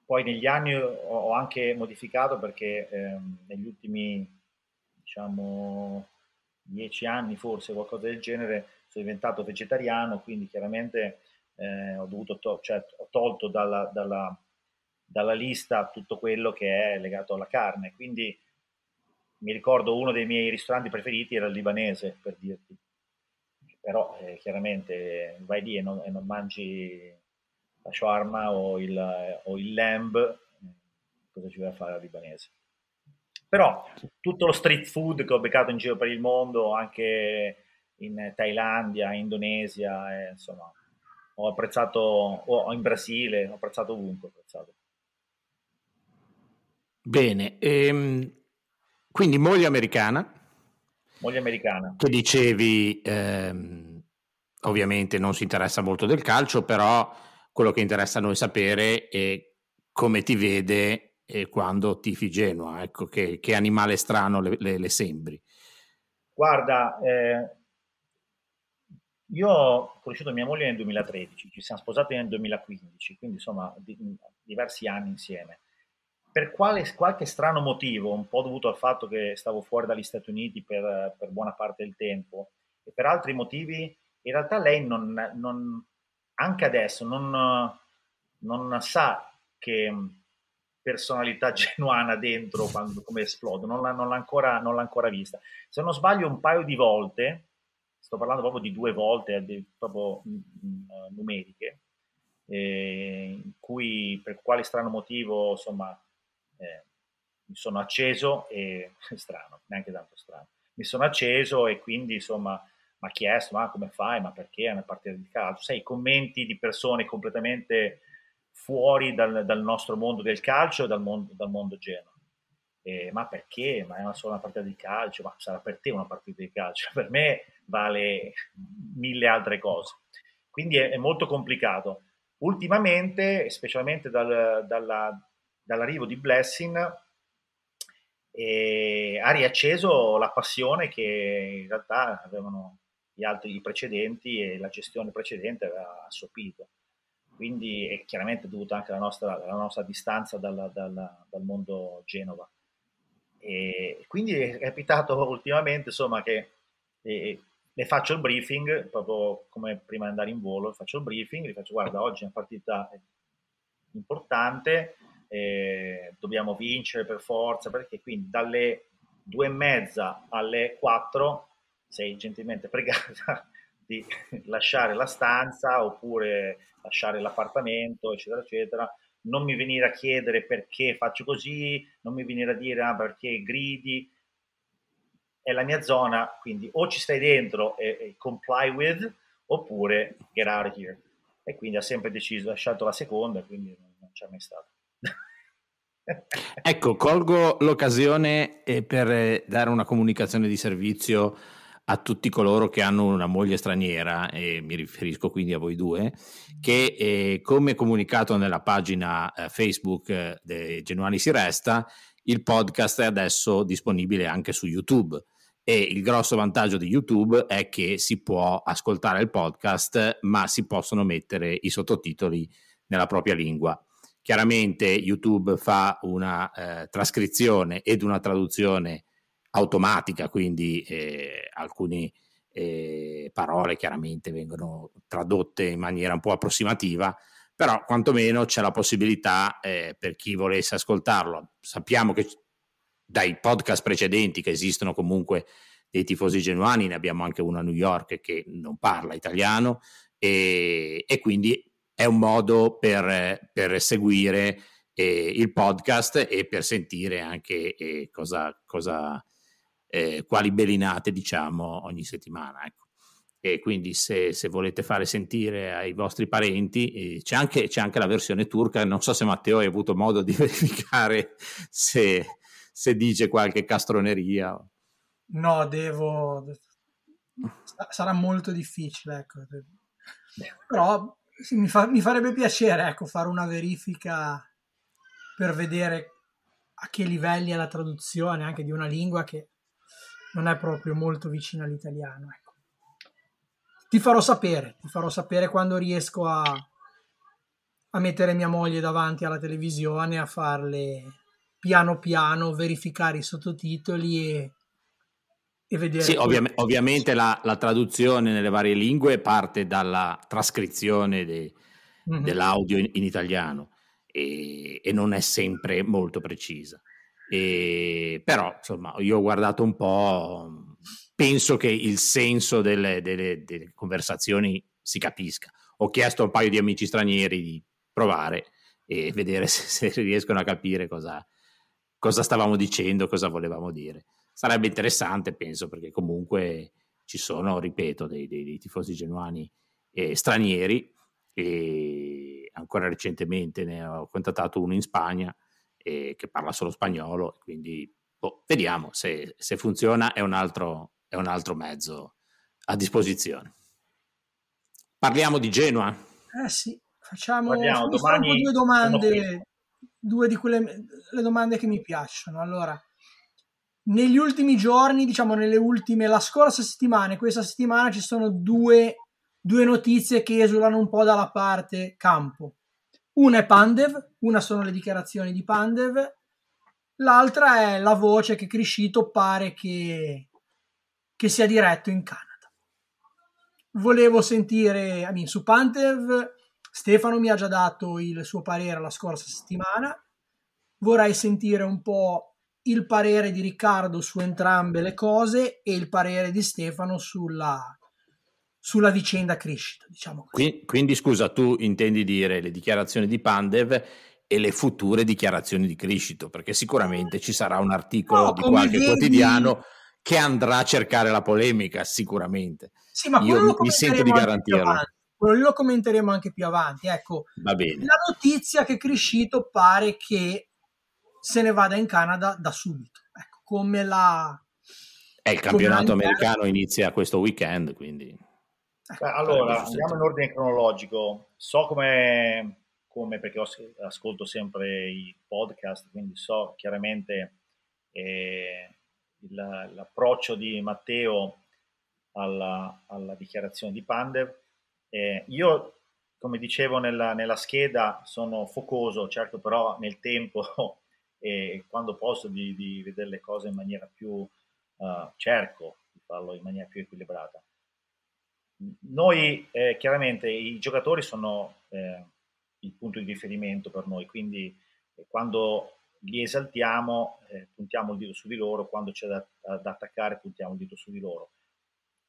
poi negli anni ho, ho anche modificato perché ehm, negli ultimi diciamo dieci anni forse, qualcosa del genere, sono diventato vegetariano, quindi chiaramente eh, ho, dovuto to- cioè, ho tolto dalla, dalla, dalla lista tutto quello che è legato alla carne. Quindi mi ricordo uno dei miei ristoranti preferiti era il libanese, per dirti. Però eh, chiaramente vai lì e non, e non, mangi la shawarma o il, o il lamb, eh, cosa ci vai a fare al libanese? Però tutto lo street food che ho beccato in giro per il mondo, anche in Thailandia, Indonesia, eh, insomma, ho apprezzato, o in Brasile, ho apprezzato ovunque. Ho apprezzato. Bene, ehm, quindi moglie americana. Moglie americana. Che dicevi, ehm, ovviamente non si interessa molto del calcio, però quello che interessa a noi sapere è come ti vede eh, quando tifi Genoa, ecco, che, che animale strano le, le, le sembri. Guarda, eh, io ho conosciuto mia moglie nel 2013, ci siamo sposati nel 2015, quindi insomma di, diversi anni insieme per quale, qualche strano motivo, un po' dovuto al fatto che stavo fuori dagli Stati Uniti per, per buona parte del tempo e per altri motivi, in realtà lei non, non anche adesso non, non, sa che personalità (laughs) genuana dentro quando, come esplode, non l'ha, non, l'ha ancora, non l'ha ancora vista. Se non sbaglio un paio di volte, sto parlando proprio di due volte, eh, proprio mm, mm, numeriche, eh, in cui per quale strano motivo, insomma, eh, mi sono acceso e (laughs) strano, neanche tanto strano, mi sono acceso e quindi insomma mi ha chiesto ma come fai, ma perché è una partita di calcio, sai, commenti di persone completamente fuori dal, dal nostro mondo del calcio e dal mondo, dal mondo Genoa. Eh, ma perché? Ma è una sola partita di calcio, ma sarà per te una partita di calcio, (laughs) per me vale mille altre cose. Quindi è, è molto complicato. Ultimamente, specialmente dal, dalla, dall'arrivo di Blessing e ha riacceso la passione che in realtà avevano gli altri i precedenti e la gestione precedente aveva assopito. Quindi è chiaramente dovuta anche alla nostra, alla nostra distanza dalla, dalla, dal mondo Genova. E quindi è capitato ultimamente insomma, che le faccio il briefing, proprio come prima di andare in volo, faccio il briefing, gli faccio guarda oggi è una partita importante, eh, dobbiamo vincere per forza, perché quindi dalle due e mezza alle quattro sei gentilmente (laughs) pregata di lasciare la stanza oppure lasciare l'appartamento, eccetera, eccetera. Non mi venire a chiedere perché faccio così, non mi venire a dire ah, perché gridi. È la mia zona, quindi o ci stai dentro e, e comply with, oppure get out of here. E quindi ha sempre deciso, ha scelto la seconda, quindi non c'è mai stato ecco, colgo l'occasione eh, per eh, dare una comunicazione di servizio a tutti coloro che hanno una moglie straniera, e mi riferisco quindi a voi due, che eh, come comunicato nella pagina eh, Facebook eh, di Genuani si resta, il podcast è adesso disponibile anche su YouTube. E il grosso vantaggio di YouTube è che si può ascoltare il podcast, ma si possono mettere i sottotitoli nella propria lingua. Chiaramente YouTube fa una eh, trascrizione ed una traduzione automatica, quindi eh, alcune eh, parole chiaramente vengono tradotte in maniera un po' approssimativa, però quantomeno c'è la possibilità eh, per chi volesse ascoltarlo. Sappiamo che dai podcast precedenti che esistono comunque dei tifosi genuani, ne abbiamo anche uno a New York che non parla italiano e, e quindi è un modo per, per seguire eh, il podcast e per sentire anche eh, cosa, cosa eh, quali belinate diciamo ogni settimana. Ecco. E quindi se, se, volete fare sentire ai vostri parenti eh, c'è anche, c'è, anche, la versione turca. Non so se Matteo hai avuto modo di (laughs) verificare se, se dice qualche castroneria. No, devo. Sarà molto difficile, ecco. Però sì, mi, fa, mi, farebbe piacere ecco, fare una verifica per vedere a che livelli è la traduzione anche di una lingua che non è proprio molto vicina all'italiano. Ecco. Ti farò sapere, ti farò sapere quando riesco a, a mettere mia moglie davanti alla televisione a farle piano piano verificare i sottotitoli e e vedere sì, ovvia- ovviamente la, la, traduzione nelle varie lingue parte dalla trascrizione de- mm-hmm. dell'audio in, in italiano e-, e, non è sempre molto precisa. E, però, insomma, io ho guardato un po', penso che il senso delle, delle, delle conversazioni si capisca. Ho chiesto a un paio di amici stranieri di provare e vedere (laughs) se, se riescono a capire cosa, cosa stavamo dicendo, cosa volevamo dire sarebbe interessante, penso, perché comunque ci sono, ripeto, dei, dei, dei tifosi genuani eh, stranieri e ancora recentemente ne ho contattato uno in Spagna eh, che parla solo spagnolo, quindi boh, vediamo se, se, funziona, è un, altro, è un altro mezzo a disposizione. Parliamo di Genoa. Eh sì, facciamo, Parliamo, domani, due domande, due di quelle domande che mi piacciono. Allora, negli ultimi giorni, diciamo nelle ultime, la scorsa settimana e questa settimana ci sono due, due notizie che esulano un po' dalla parte campo. Una è Pandev, una sono le dichiarazioni di Pandev, l'altra è la voce che Criscito pare che, che sia diretto in Canada. Volevo sentire, I mean, su Pandev Stefano mi ha già dato il suo parere la scorsa settimana, vorrei sentire un po' il parere di Riccardo su entrambe le cose e il parere di Stefano sulla, sulla vicenda crescita. Diciamo quindi, quindi, scusa, tu intendi dire le dichiarazioni di Pandev e le future dichiarazioni di Criscito, perché sicuramente ci sarà un articolo no, di qualche vedi... quotidiano che andrà a cercare la polemica, sicuramente. Sì, ma Io mi sento di garantirlo. Quello lo commenteremo anche più avanti. Ecco, Va bene. la notizia che è crescito pare che se ne vada in Canada da subito. Ecco, come la... È eh, il campionato americano inizia questo weekend, quindi... Ecco, allora, andiamo in ordine cronologico. So come, come perché ascolto sempre i podcast, quindi so chiaramente eh, il, l'approccio di Matteo alla, alla dichiarazione di Pandev. Eh, io, come dicevo nella, nella, scheda, sono focoso, certo però nel tempo e quando posso di, di vedere le cose in maniera più uh, cerco di farlo in maniera più equilibrata. Noi eh, chiaramente i giocatori sono eh, il punto di riferimento per noi, quindi eh, quando li esaltiamo eh, puntiamo il dito su di loro, quando c'è da, da, attaccare puntiamo il dito su di loro.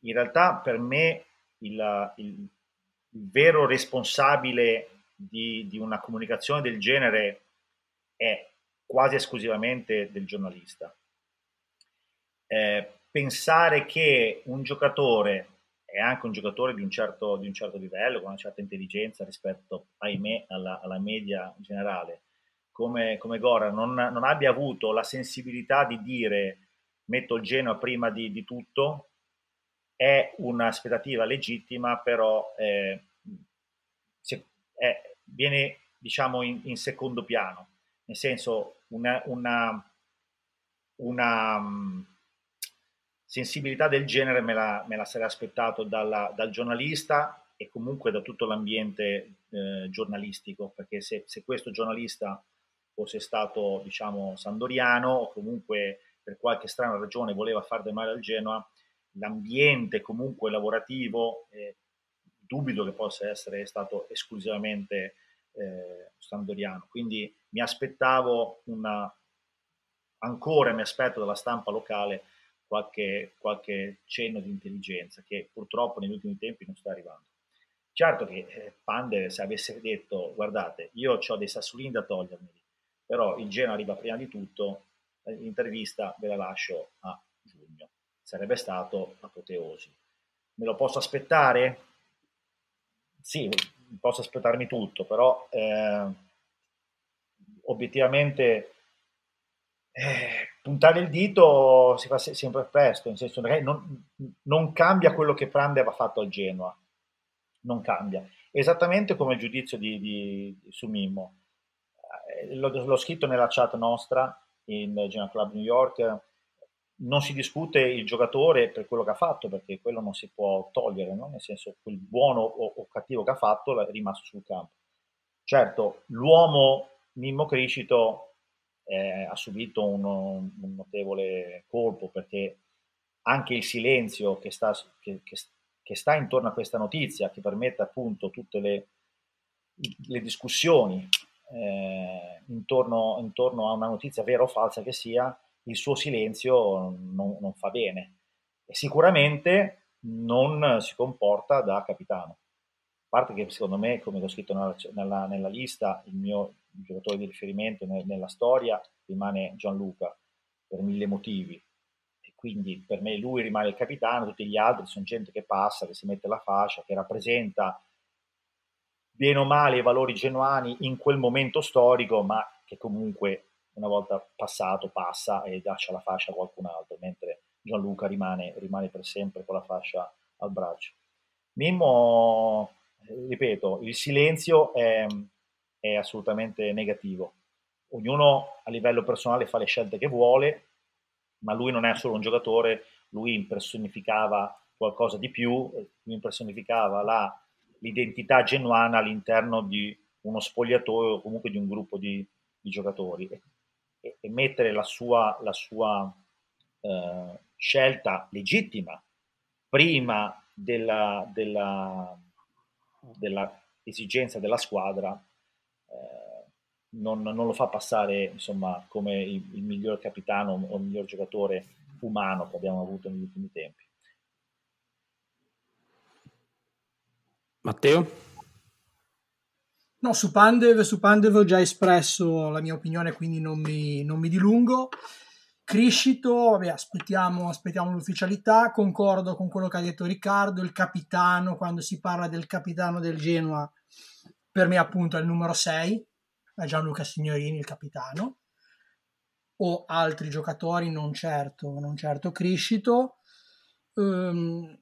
In realtà per me il, il, il vero responsabile di, di una comunicazione del genere è quasi esclusivamente del giornalista. Eh, pensare che un giocatore e anche un giocatore di un, certo, di un certo livello, con una certa intelligenza rispetto, ahimè, alla, alla media generale, come, come Gora, non, non, abbia avuto la sensibilità di dire metto il Genoa prima di, di tutto, è un'aspettativa legittima, però eh, se, è, viene diciamo in, in secondo piano. Nel senso, una, una, una mm, sensibilità del genere me la, me la sarei aspettato dalla, dal giornalista e comunque da tutto l'ambiente eh, giornalistico, perché se, se, questo giornalista fosse stato, diciamo, sandoriano o comunque per qualche strana ragione voleva far del male al Genoa, l'ambiente comunque lavorativo, eh, dubito che possa essere stato esclusivamente eh, sandoriano. Quindi mi aspettavo una, ancora mi aspetto dalla stampa locale qualche, qualche cenno di intelligenza che purtroppo negli ultimi tempi non sta arrivando. Certo che eh, Pander se avesse detto guardate io ho dei sassolini da togliermi, però il Genoa arriva prima di tutto, eh, l'intervista ve la lascio a giugno, sarebbe stato apoteosi. Me lo posso aspettare? Sì, posso aspettarmi tutto, però... Eh, obiettivamente eh, puntare il dito si fa se- sempre presto, nel senso che non, non, cambia quello che Prande aveva fatto al Genoa, non cambia. Esattamente come il giudizio di, di, su Mimmo. Eh, l'ho, l'ho, scritto nella chat nostra in Genoa Club New York, non si discute il giocatore per quello che ha fatto, perché quello non si può togliere, no? nel senso quel buono o, o cattivo che ha fatto è rimasto sul campo. Certo, l'uomo Mimmo Criscito eh, ha subito uno, un notevole colpo perché anche il silenzio che sta, che, che, che sta, intorno a questa notizia, che permette appunto tutte le, le discussioni eh, intorno, intorno, a una notizia vera o falsa che sia, il suo silenzio non, non fa bene e sicuramente non si comporta da capitano. A parte che secondo me, come ho scritto nella, nella, nella lista, il mio, il giocatore di riferimento ne, nella storia rimane Gianluca per mille motivi. E quindi per me lui rimane il capitano, tutti gli altri sono gente che passa, che si mette la fascia, che rappresenta bene o male i valori genuani in quel momento storico, ma che comunque una volta passato passa e lascia la fascia a qualcun altro, mentre Gianluca rimane, rimane per sempre con la fascia al braccio. Mimmo, ripeto, il silenzio è, è assolutamente negativo. Ognuno a livello personale fa le scelte che vuole, ma lui non è solo un giocatore, lui impersonificava qualcosa di più, lui impersonificava la, l'identità genuana all'interno di uno spogliatoio o comunque di un gruppo di, di giocatori e, e, mettere la sua, la sua eh, scelta legittima prima della, della, della esigenza della squadra eh, non, non, lo fa passare insomma, come il, il miglior capitano o il miglior giocatore umano che abbiamo avuto negli ultimi tempi. Matteo? No, su Pandev, su Pandev ho già espresso la mia opinione, quindi non mi, non mi dilungo. Criscito, vabbè, aspettiamo, aspettiamo, l'ufficialità, concordo con quello che ha detto Riccardo, il capitano, quando si parla del capitano del Genoa per me appunto è il numero 6, è Gianluca Signorini il capitano, o altri giocatori, non certo, non certo Criscito. Um,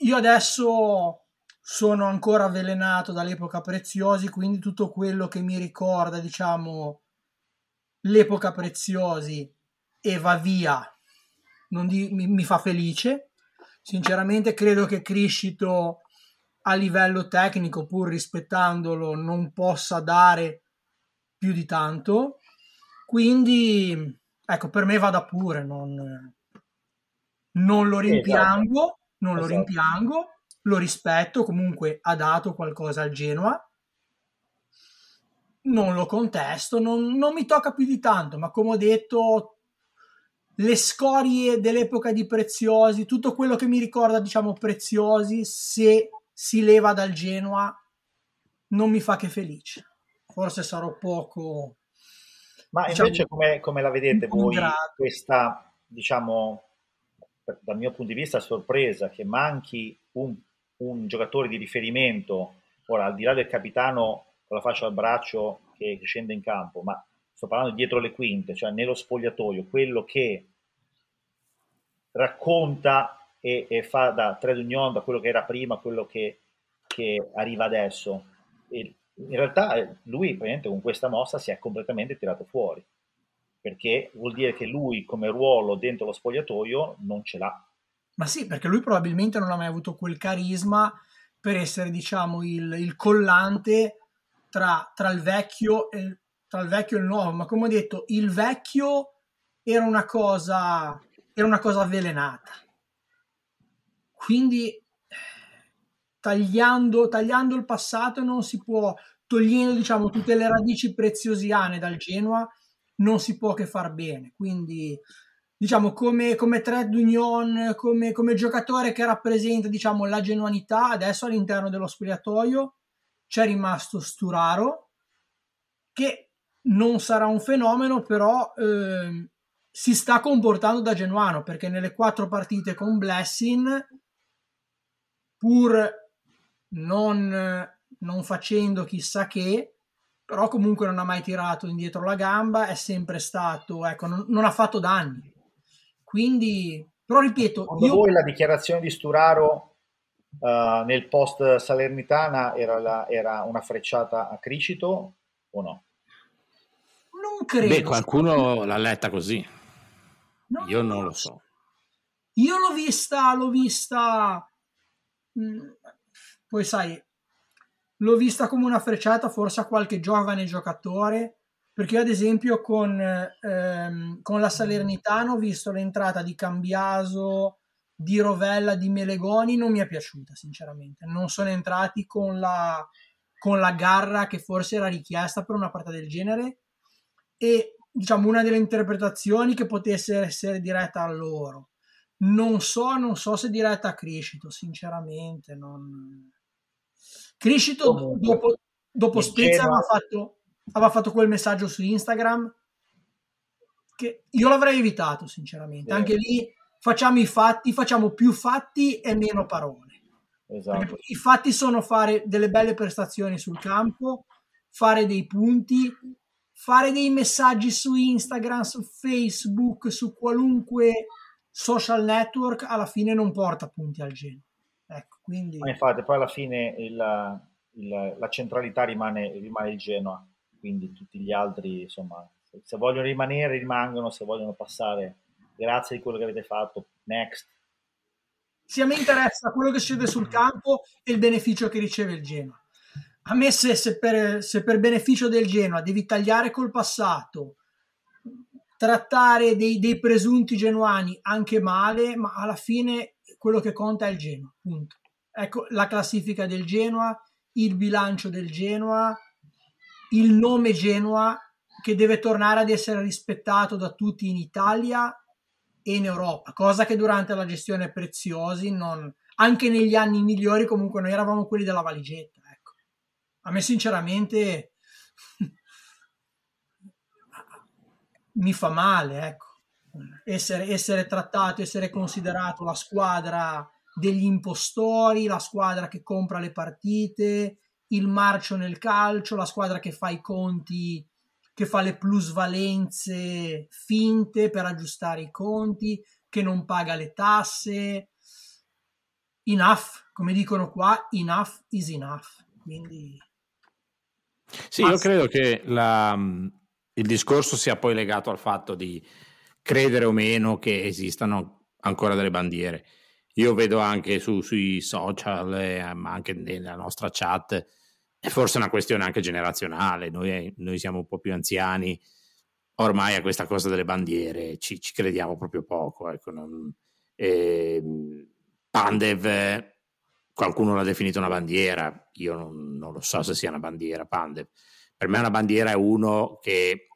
io adesso sono ancora avvelenato dall'epoca Preziosi, quindi tutto quello che mi ricorda, diciamo, l'epoca Preziosi e va via, di- mi-, mi fa felice. Sinceramente credo che Criscito a livello tecnico, pur rispettandolo, non possa dare più di tanto. Quindi, ecco, per me vada pure, non, non lo esatto. rimpiango, esatto. non lo esatto. rimpiango, lo rispetto, comunque ha dato qualcosa al Genoa. Non lo contesto, non, non mi tocca più di tanto, ma come ho detto, le scorie dell'epoca di Preziosi, tutto quello che mi ricorda, diciamo, Preziosi, se si leva dal Genoa non mi fa che felice. Forse sarò poco... Ma diciamo, invece come, come, la vedete voi grado. questa, diciamo, dal mio punto di vista sorpresa che manchi un, un giocatore di riferimento, ora al di là del capitano con la faccia al braccio che scende in campo, ma sto parlando dietro le quinte, cioè nello spogliatoio, quello che racconta e, e fa da trade union, da quello che era prima, a quello che, che arriva adesso. E in realtà eh, lui con questa mossa si è completamente tirato fuori, perché vuol dire che lui come ruolo dentro lo spogliatoio non ce l'ha. Ma sì, perché lui probabilmente non ha mai avuto quel carisma per essere, diciamo, il, il collante tra, tra, il vecchio e il, tra il vecchio e il nuovo. Ma come ho detto, il vecchio era una cosa, era una cosa avvelenata quindi tagliando, tagliando il passato non si può, togliendo diciamo, tutte le radici preziosiane dal Genoa, non si può che far bene. Quindi diciamo, come, come thread union, come, come, giocatore che rappresenta diciamo, la genuanità, adesso all'interno dello spogliatoio c'è rimasto Sturaro, che non sarà un fenomeno, però eh, si sta comportando da genuano, perché nelle quattro partite con Blessing pur non, non facendo chissà che, però comunque non ha mai tirato indietro la gamba, è sempre stato, ecco, non, non ha fatto danni. Quindi, però ripeto... Secondo io... voi la dichiarazione di Sturaro uh, nel post Salernitana era, la, era una frecciata a Cricito o no? Non credo. Beh, qualcuno l'ha letta così. Non io non lo so. Io l'ho vista, l'ho vista Mm, poi sai, l'ho vista come una frecciata forse a qualche giovane giocatore, perché io ad esempio con, ehm, con la Salernitana ho visto l'entrata di Cambiaso, di Rovella, di Melegoni, non mi è piaciuta sinceramente, non sono entrati con la, con la garra che forse era richiesta per una partita del genere e diciamo una delle interpretazioni che potesse essere diretta a loro non so, non so se diretta a Crescito, sinceramente. Non... Criscito Comunque, dopo, dopo Spezia aveva fatto, aveva fatto, quel messaggio su Instagram che io l'avrei evitato, sinceramente. Eh. Anche lì facciamo i fatti, facciamo più fatti e meno parole. Esatto. I fatti sono fare delle belle prestazioni sul campo, fare dei punti, fare dei messaggi su Instagram, su Facebook, su qualunque social network alla fine non porta punti al Genoa. Ecco, quindi... infatti poi alla fine il, il, la centralità rimane, rimane, il Genoa, quindi tutti gli altri, insomma, se, se vogliono rimanere rimangono, se vogliono passare, grazie di quello che avete fatto, next. Sì, a me interessa quello che succede sul campo e il beneficio che riceve il Genoa. A me se, se, per, se per beneficio del Genoa devi tagliare col passato, trattare dei, dei presunti genuani anche male, ma alla fine quello che conta è il Genoa, punto. Ecco la classifica del Genoa, il bilancio del Genoa, il nome Genoa che deve tornare ad essere rispettato da tutti in Italia e in Europa, cosa che durante la gestione Preziosi non... anche negli anni migliori comunque noi eravamo quelli della valigetta, ecco. A me sinceramente mi fa male, ecco. Essere, essere trattato, essere considerato la squadra degli impostori, la squadra che compra le partite, il marcio nel calcio, la squadra che fa i conti, che fa le plusvalenze finte per aggiustare i conti, che non paga le tasse. Enough, come dicono qua, enough is enough. Quindi... Sì, Mazza. io credo che la, il discorso sia poi legato al fatto di credere o meno che esistano ancora delle bandiere. Io vedo anche su, sui social, eh, ma anche nella nostra chat, è forse una questione anche generazionale. Noi, noi siamo un po' più anziani, ormai a questa cosa delle bandiere ci, ci crediamo proprio poco. Ecco, non, eh, Pandev, qualcuno l'ha definito una bandiera, io non, non lo so se sia una bandiera. Pandev, per me, una bandiera è uno che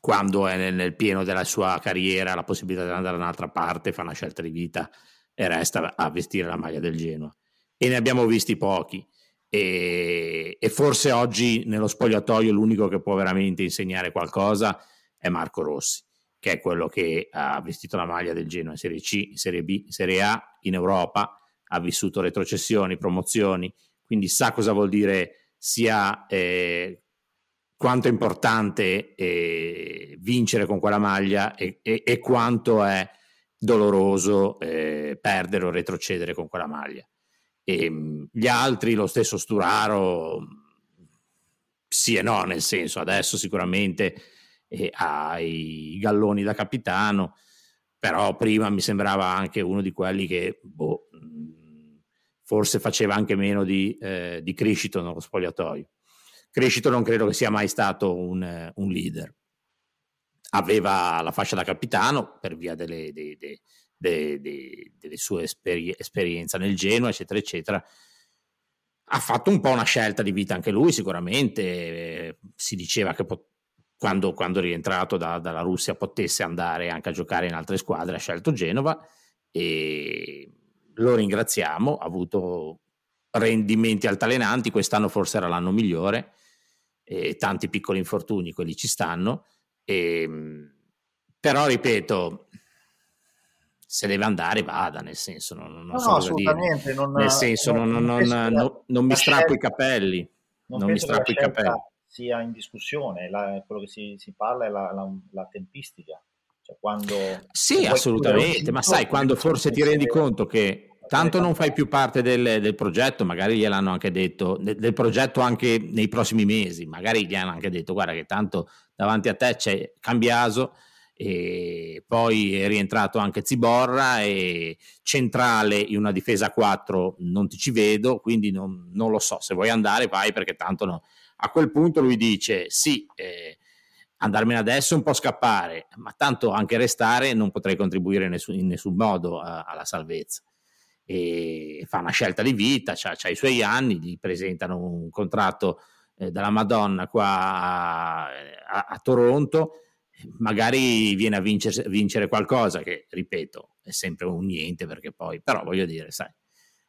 quando è nel, nel, pieno della sua carriera, la possibilità di andare da un'altra parte, fa una scelta di vita e resta a vestire la maglia del Genoa. E ne abbiamo visti pochi. E, e forse oggi nello spogliatoio l'unico che può veramente insegnare qualcosa è Marco Rossi, che è quello che ha vestito la maglia del Genoa in Serie C, in Serie B, in Serie A, in Europa, ha vissuto retrocessioni, promozioni, quindi sa cosa vuol dire sia eh, quanto è importante eh, vincere con quella maglia e, e, e quanto è doloroso eh, perdere o retrocedere con quella maglia. E, ehm, gli altri, lo stesso Sturaro, sì e no, nel senso adesso sicuramente eh, ha i galloni da capitano, però prima mi sembrava anche uno di quelli che boh, mm, forse faceva anche meno di, eh, di crescita nello spogliatoio. Crescito non credo che sia mai stato un, eh, un leader. Aveva la fascia da capitano per via delle, de, de, delle sue esperi- esperienze nel Genoa, eccetera, eccetera. Ha fatto un po' una scelta di vita anche lui, sicuramente. Eh, si diceva che pot- quando, quando, rientrato da, dalla Russia potesse andare anche a giocare in altre squadre, ha scelto Genova e lo ringraziamo, ha avuto rendimenti altalenanti, quest'anno forse era l'anno migliore, e tanti piccoli infortuni, quelli ci stanno, e, ehm, però ripeto, se deve andare vada, nel senso non, non no, so no, assolutamente, non, nel senso non, non, non mi strappo i capelli, non, mi strappo i capelli. Sia in discussione, la, quello che si, si parla è la, la, la tempistica. Cioè quando, sì, assolutamente, ma sai, quando forse ti rendi conto che Tanto non fai più parte del, del progetto, magari gliel'hanno anche detto, del, del, progetto anche nei prossimi mesi, magari gli hanno anche detto, guarda che tanto davanti a te c'è Cambiaso, e poi è rientrato anche Ziborra e centrale in una difesa a 4 non ti ci vedo, quindi non, non lo so, se vuoi andare vai perché tanto no. A quel punto lui dice sì, eh, andarmene adesso un po' scappare, ma tanto anche restare non potrei contribuire in nessun, in nessun modo a, alla salvezza e fa una scelta di vita, ha i suoi anni, gli presentano un contratto eh, dalla Madonna qua a, a, a, Toronto, magari viene a vincere, vincere qualcosa che, ripeto, è sempre un niente perché poi, però voglio dire, sai,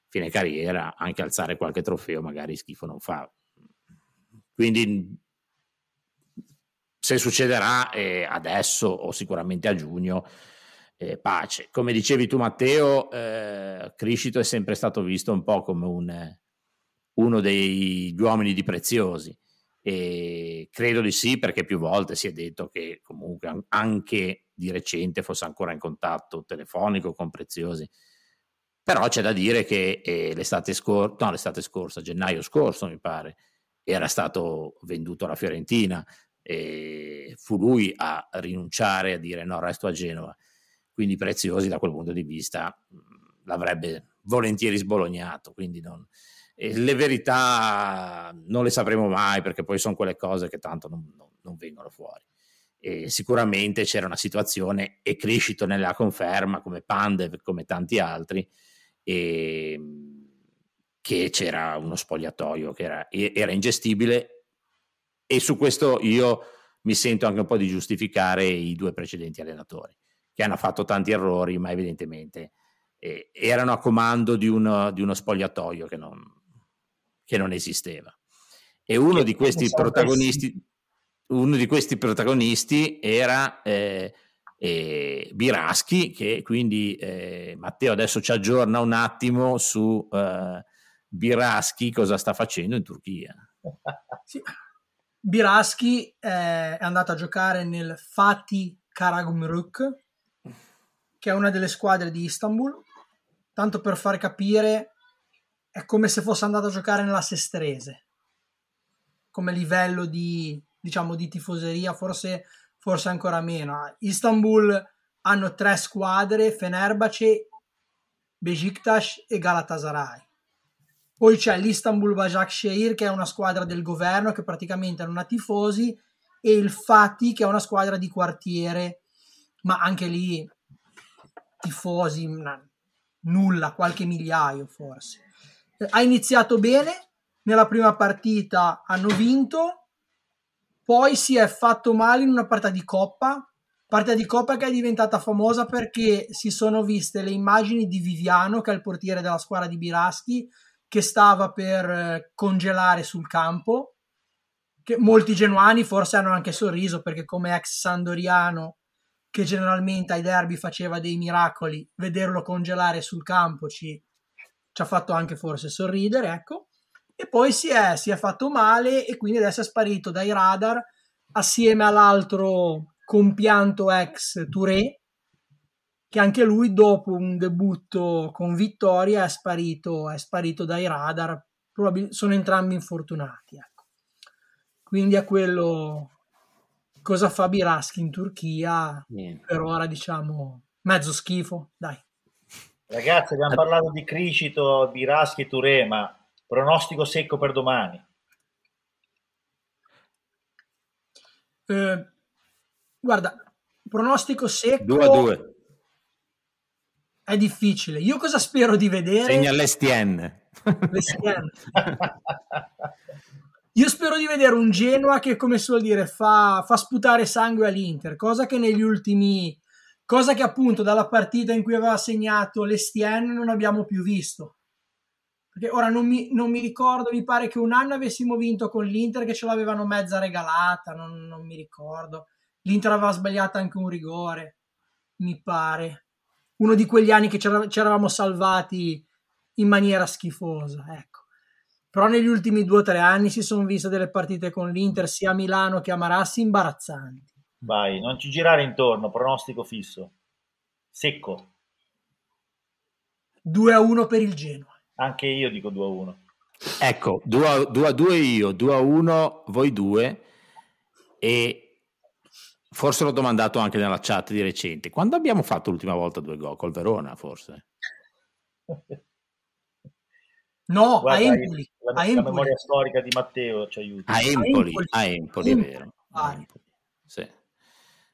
fine carriera, anche alzare qualche trofeo magari schifo non fa. Quindi se succederà eh, adesso o sicuramente a giugno, eh, pace. Come dicevi tu Matteo, eh, Criscito è sempre stato visto un po' come un, uno degli uomini di preziosi e credo di sì perché più volte si è detto che comunque anche di recente fosse ancora in contatto telefonico con preziosi. Però c'è da dire che eh, l'estate, scor- no, l'estate scorsa, gennaio scorso mi pare, era stato venduto alla Fiorentina e fu lui a rinunciare, a dire no, resto a Genova quindi Preziosi da quel punto di vista mm, l'avrebbe volentieri sbolognato, quindi non, le verità non le sapremo mai perché poi sono quelle cose che tanto non, non, non vengono fuori. E sicuramente c'era una situazione e Crescito nella conferma come Pandev, come tanti altri, e ehm, che c'era uno spogliatoio che era, era ingestibile e su questo io mi sento anche un po' di giustificare i due precedenti allenatori che hanno fatto tanti errori, ma evidentemente eh, erano a comando di uno, di uno spogliatoio che non, che non, esisteva. E uno di questi protagonisti, uno di questi protagonisti era eh, eh, Biraschi, che quindi eh, Matteo adesso ci aggiorna un attimo su eh, Biraschi, cosa sta facendo in Turchia. Sì. Biraschi eh, è andato a giocare nel Fatih Karagumruk, che è una delle squadre di Istanbul. Tanto per far capire, è come se fosse andato a giocare nella Sestrese, come livello di, diciamo, di tifoseria, forse, forse ancora meno. Istanbul hanno tre squadre, Fenerbahce, Besiktas e Galatasaray. Poi c'è l'Istanbul Bajak Başakşehir che è una squadra del governo che praticamente non ha tifosi e il Fatih che è una squadra di quartiere, ma anche lì tifosi, una, nulla, qualche migliaio forse. Ha iniziato bene, nella prima partita hanno vinto, poi si è fatto male in una partita di coppa, partita di coppa che è diventata famosa perché si sono viste le immagini di Viviano, che è il portiere della squadra di Biraschi, che stava per eh, congelare sul campo. Che molti genuani forse hanno anche sorriso perché come ex sandoriano che generalmente ai derby faceva dei miracoli, vederlo congelare sul campo ci, ci ha fatto anche forse sorridere, ecco. E poi si è, si è fatto male e quindi adesso è sparito dai radar assieme all'altro compianto ex Touré, che anche lui dopo un debutto con vittoria è sparito, è sparito dai radar, Probabil- sono entrambi infortunati. Ecco. Quindi è quello, cosa fa Biraschi in Turchia, Niente. per ora diciamo mezzo schifo, dai. Ragazzi, abbiamo parlato di Cricito, Biraschi e Turema, pronostico secco per domani. Eh, guarda, pronostico secco 2 a 2. È difficile. Io cosa spero di vedere? Segna l'STN. L'STN. (laughs) Io spero di vedere un Genoa che, come suol dire, fa, fa sputare sangue all'Inter, cosa che negli ultimi cosa che appunto dalla partita in cui aveva segnato l'Estienne non abbiamo più visto. Perché ora non mi, non mi, ricordo, mi pare che un anno avessimo vinto con l'Inter che ce l'avevano mezza regalata, non, non mi ricordo. L'Inter aveva sbagliato anche un rigore, mi pare. Uno di quegli anni che ci eravamo salvati in maniera schifosa. Ecco però negli ultimi due o tre anni si sono viste delle partite con l'Inter sia a Milano che a Marassi imbarazzanti. Vai, non ci girare intorno, pronostico fisso, secco. 2 a 1 per il Genoa. Anche io dico 2 a 1. Ecco, 2 a, 2 io, 2 a 1 voi due e forse l'ho domandato anche nella chat di recente. Quando abbiamo fatto l'ultima volta due gol? Col Verona forse? (laughs) No, Guarda, a Empoli. La, la, Empoli. memoria storica di Matteo ci aiuta. A Empoli, a Empoli, Empoli, è vero. Ah. Empoli. Sì.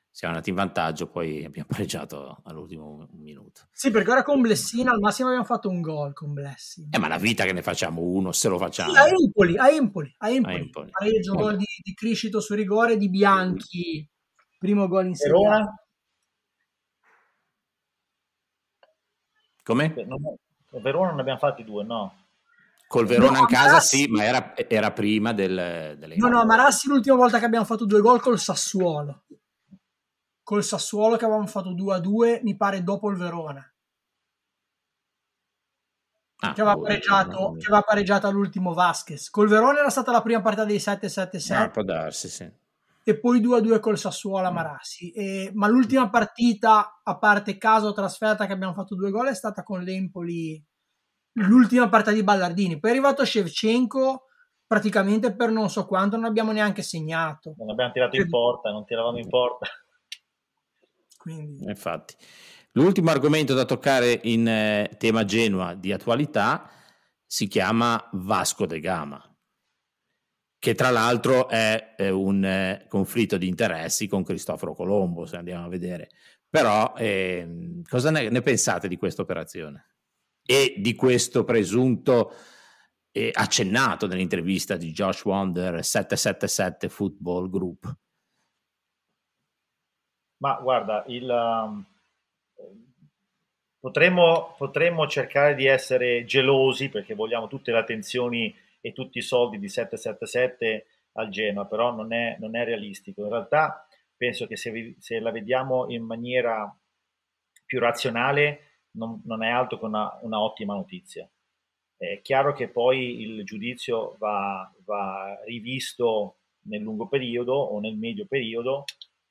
Siamo andati in vantaggio, poi abbiamo (laughs) pareggiato all'ultimo minuto. Sì, perché ora con Blessina al massimo abbiamo fatto un gol con Blessina. Eh, ma la vita che ne facciamo uno, se lo facciamo. Sì, a Empoli, a Empoli, a Empoli. A Empoli. Pareggio, un gol di, di Criscito su rigore di Bianchi. Primo gol in Serie A. Come? No, Verona non abbiamo fatti due, no? Col Verona no, in casa Marassi... sì, ma era, era prima del, delle... No, no, Marassi l'ultima volta che abbiamo fatto due gol col Sassuolo. Col Sassuolo che avevamo fatto 2-2, mi pare dopo il Verona. Ah, che, aveva boh, pareggiato, che aveva pareggiato all'ultimo Vasquez. Col Verona era stata la prima partita dei 7-7-7. Ah, può darsi, sì. E poi 2-2 col Sassuolo a mm. Marassi. E, ma l'ultima partita, a parte caso trasferta, che abbiamo fatto due gol è stata con l'Empoli l'ultima partita di Ballardini. Poi è arrivato Shevchenko praticamente per non so quanto, non abbiamo neanche segnato. Non abbiamo tirato in porta, non tiravamo in porta. Quindi... Eh, infatti. L'ultimo argomento da toccare in eh, tema Genoa di attualità si chiama Vasco de Gama, che tra l'altro è, è un eh, conflitto di interessi con Cristoforo Colombo, se andiamo a vedere. Però eh, cosa ne, ne pensate di questa operazione? e di questo presunto eh, accennato nell'intervista di Josh Wonder 777 Football Group? Ma guarda, il, um, potremmo, potremmo, cercare di essere gelosi perché vogliamo tutte le attenzioni e tutti i soldi di 777 al Genoa, però non è, non è realistico. In realtà penso che se, se la vediamo in maniera più razionale, non, non è altro che una, una, ottima notizia. È chiaro che poi il giudizio va, va rivisto nel lungo periodo o nel medio periodo,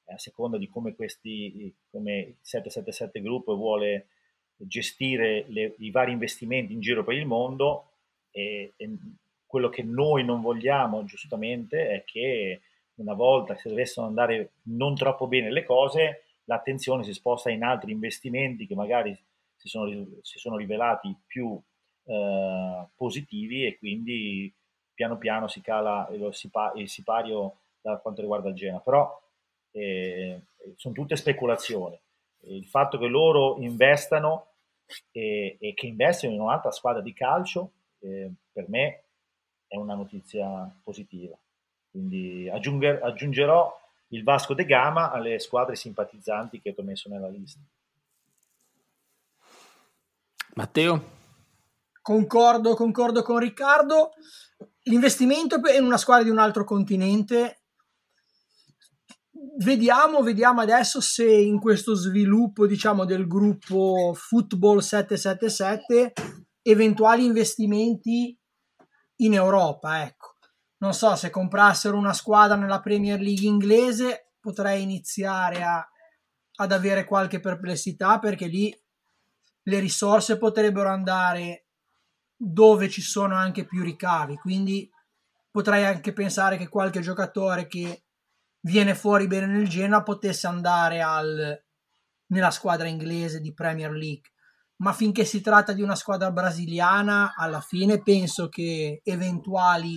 eh, a seconda di come, questi, come il 777 Group vuole gestire le, i vari investimenti in giro per il mondo e, e, quello che noi non vogliamo giustamente è che una volta se dovessero andare non troppo bene le cose l'attenzione si sposta in altri investimenti che magari si sono, si sono rivelati più eh, positivi e quindi piano piano si cala il, il sipario da quanto riguarda il Genoa. Però eh, sono tutte speculazioni. Il fatto che loro investano e, e che investano in un'altra squadra di calcio, eh, per me è una notizia positiva. Quindi aggiunger, aggiungerò il Vasco de Gama alle squadre simpatizzanti che ho messo nella lista. Matteo? Concordo, concordo con Riccardo. L'investimento in una squadra di un altro continente vediamo, vediamo adesso se in questo sviluppo diciamo, del gruppo Football 777 eventuali investimenti in Europa, ecco. Non so se comprassero una squadra nella Premier League inglese potrei iniziare a, ad avere qualche perplessità perché lì le risorse potrebbero andare dove ci sono anche più ricavi, quindi potrei anche pensare che qualche giocatore che viene fuori bene nel Genoa potesse andare al, nella squadra inglese di Premier League. Ma finché si tratta di una squadra brasiliana, alla fine penso che eventuali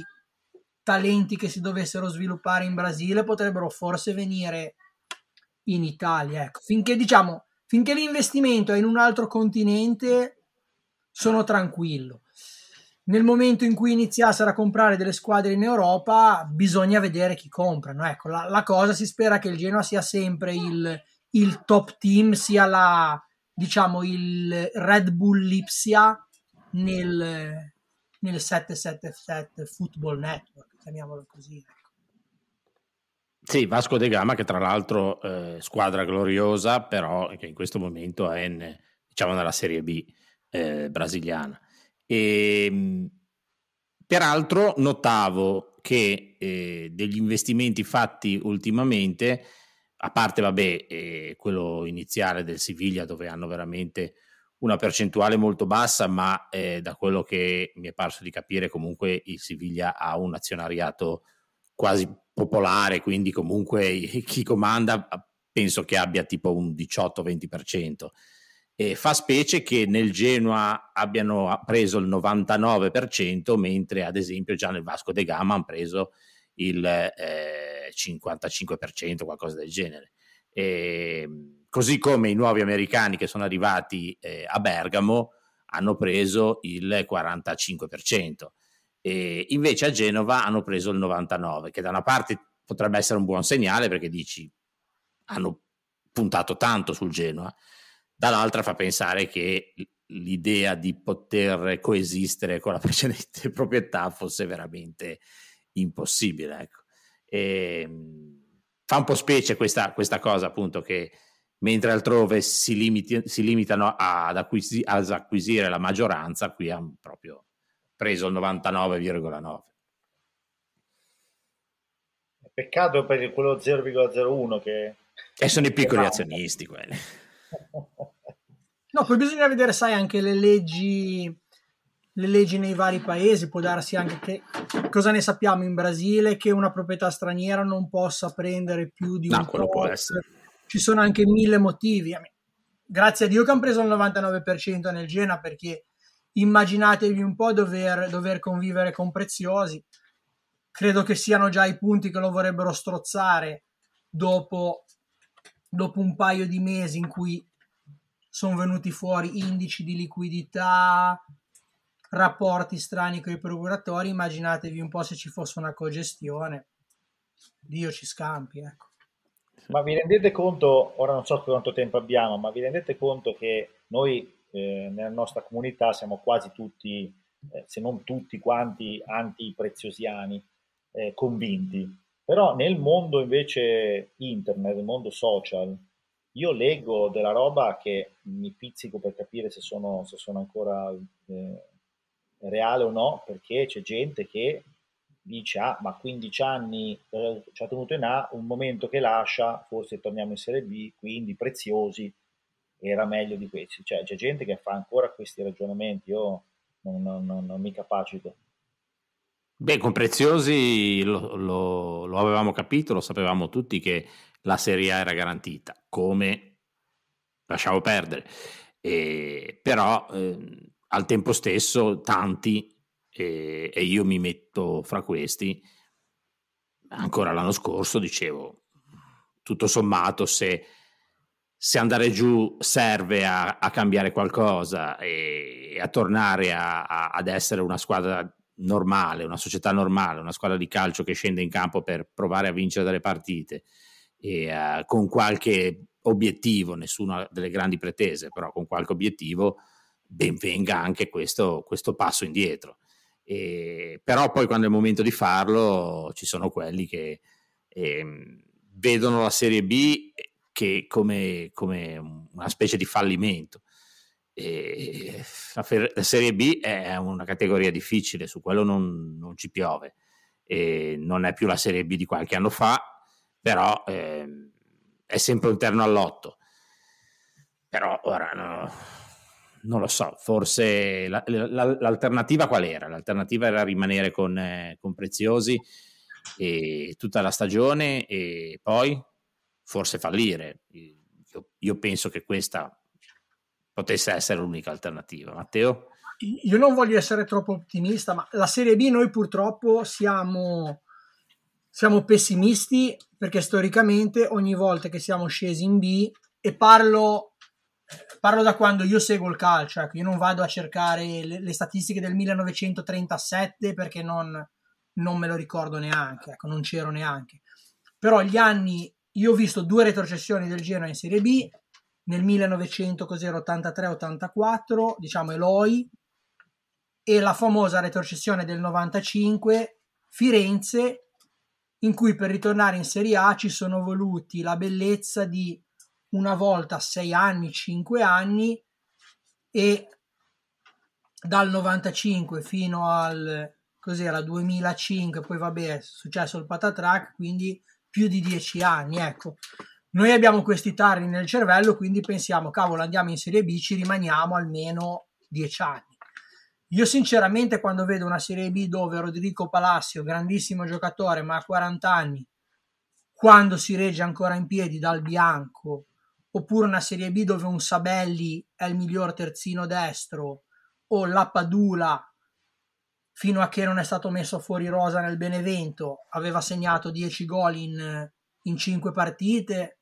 talenti che si dovessero sviluppare in Brasile potrebbero forse venire in Italia. Ecco, finché diciamo Finché l'investimento è in un altro continente, sono tranquillo. Nel momento in cui iniziassero a comprare delle squadre in Europa, bisogna vedere chi comprano. Ecco, la, la cosa si spera che il Genoa sia sempre il, il top team, sia la, diciamo, il Red Bull Lipsia nel, nel 777 Football Network, chiamiamolo così. Sì, Vasco De Gama che tra l'altro eh, squadra gloriosa, però che in questo momento è in, diciamo nella Serie B eh, brasiliana. E, ehm, peraltro notavo che eh, degli investimenti fatti ultimamente, a parte vabbè, eh, quello iniziale del Siviglia dove hanno veramente una percentuale molto bassa, ma eh, da quello che mi è parso di capire comunque il Siviglia ha un azionariato quasi popolare, quindi comunque (laughs) chi comanda ah, penso che abbia tipo un 18-20%. E fa specie che nel Genoa abbiano preso il 99%, mentre ad esempio già nel Vasco de Gama hanno preso il eh, 55%, qualcosa del genere. E, ehm, così come i nuovi americani che sono arrivati eh, a Bergamo hanno preso il 45%. E invece a Genova hanno preso il 99, che da una parte potrebbe essere un buon segnale perché dici hanno puntato tanto sul Genoa, dall'altra fa pensare che l'idea di poter coesistere con la (laughs) precedente proprietà fosse veramente impossibile. Ecco. E, ehm, fa un po' specie questa, questa cosa appunto che mentre altrove si, limiti, si limitano ad, acquisi, ad, acquisire la maggioranza, qui hanno proprio preso il 99,9. Peccato per quello 0,01 che... E sono i piccoli azionisti quelli. (laughs) No, poi bisogna vedere, sai, anche le leggi, le leggi nei vari paesi, può darsi anche che cosa ne sappiamo in Brasile che una proprietà straniera non possa prendere più di no, un quello pot. può essere. Ci sono anche mille motivi. Grazie a Dio che hanno preso il 99% nel Gena perché immaginatevi un po' dover, dover convivere con Preziosi. Credo che siano già i punti che lo vorrebbero strozzare dopo, dopo un paio di mesi in cui sono venuti fuori indici di liquidità, rapporti strani con i procuratori. Immaginatevi un po' se ci fosse una cogestione. Dio ci scampi, ecco. Ma vi rendete conto, ora non so quanto tempo abbiamo, ma vi rendete conto che noi eh, nella nostra comunità siamo quasi tutti, eh, se non tutti quanti, anti-preziosiani eh, convinti. Però nel mondo invece internet, nel mondo social, io leggo della roba che mi pizzico per capire se sono, se sono ancora eh, reale o no, perché c'è gente che dice ah ma 15 anni eh, ci ha tenuto in A, un momento che lascia, forse torniamo in Serie B, quindi preziosi, era meglio di questi. Cioè, c'è gente che fa ancora questi ragionamenti, io non, non, non, non mi capacito. Beh, con Preziosi lo, lo, lo, avevamo capito, lo sapevamo tutti che la Serie A era garantita, come lasciamo perdere. E, però eh, al tempo stesso tanti, eh, e io mi metto fra questi, ancora l'anno scorso dicevo, tutto sommato se se andare giù serve a, a cambiare qualcosa e, a tornare a, a, ad essere una squadra normale, una società normale, una squadra di calcio che scende in campo per provare a vincere delle partite e, uh, con qualche obiettivo, nessuno ha delle grandi pretese, però con qualche obiettivo ben venga anche questo, questo passo indietro. E, però poi quando è il momento di farlo ci sono quelli che eh, vedono la Serie B che come, come una specie di fallimento. E la, fer- la, Serie B è una categoria difficile, su quello non, non ci piove. E non è più la Serie B di qualche anno fa, però eh, è sempre un terno all'otto. Però ora no, non lo so, forse la, la, l'alternativa qual era? L'alternativa era rimanere con, eh, con Preziosi tutta la stagione e poi forse fallire. Io, io penso che questa potesse essere l'unica alternativa. Matteo? Io non voglio essere troppo ottimista, ma la Serie B noi purtroppo siamo, siamo pessimisti perché storicamente ogni volta che siamo scesi in B, e parlo, parlo da quando io seguo il calcio, ecco, io non vado a cercare le, le statistiche del 1937 perché non, non me lo ricordo neanche, ecco, non c'ero neanche. Però gli anni io ho visto due retrocessioni del Genoa in Serie B, nel 1983-84, diciamo Eloi, e la famosa retrocessione del 95, Firenze, in cui per ritornare in Serie A ci sono voluti la bellezza di una volta 6 anni, 5 anni e dal 95 fino al cos'era 2005, poi vabbè, è successo il patatrack, quindi più di dieci anni, ecco. Noi abbiamo questi tarli nel cervello, quindi pensiamo, cavolo, andiamo in Serie B, ci rimaniamo almeno dieci anni. Io sinceramente quando vedo una Serie B dove Rodrigo Palacio, grandissimo giocatore, ma a 40 anni, quando si regge ancora in piedi dal bianco, oppure una Serie B dove un Sabelli è il miglior terzino destro, o la Padula fino a che non è stato messo fuori rosa nel Benevento, aveva segnato 10 gol in, in 5 partite.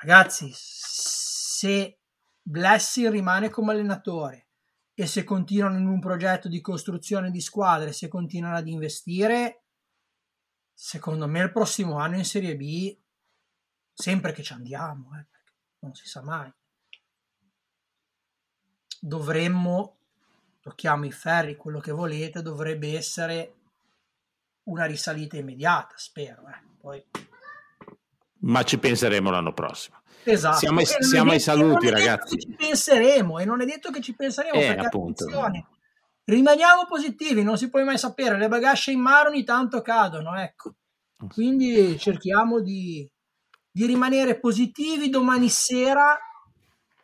Ragazzi, se Blessing rimane come allenatore e se continuano in un progetto di costruzione di squadre, se continuano ad investire, secondo me il prossimo anno in Serie B, sempre che ci andiamo, eh, non si sa mai, dovremmo tocchiamo i ferri, quello che volete, dovrebbe essere una risalita immediata, spero. Eh. Poi... Ma ci penseremo l'anno prossimo. Esatto. Siamo, ai, siamo ai saluti, ragazzi. Ci penseremo e non è detto che ci penseremo eh, appunto. Rimaniamo positivi, non si può mai sapere, le bagasce in mare ogni tanto cadono, ecco. Quindi cerchiamo di, di rimanere positivi. Domani sera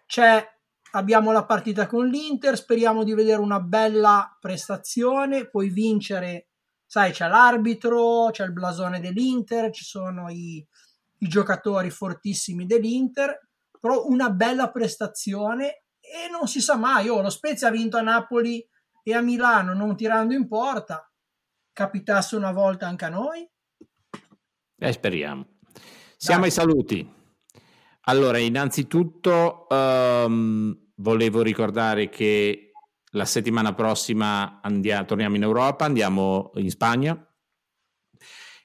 c'è abbiamo la partita con l'Inter, speriamo di vedere una bella prestazione, puoi vincere, sai, c'è l'arbitro, c'è il blasone dell'Inter, ci sono i, i giocatori fortissimi dell'Inter, però una bella prestazione e non si sa mai, oh, lo Spezia ha vinto a Napoli e a Milano non tirando in porta, capitasse una volta anche a noi? Eh, speriamo. Siamo Dai. ai saluti. Allora, innanzitutto um, volevo ricordare che la settimana prossima andiamo, torniamo in Europa, andiamo in Spagna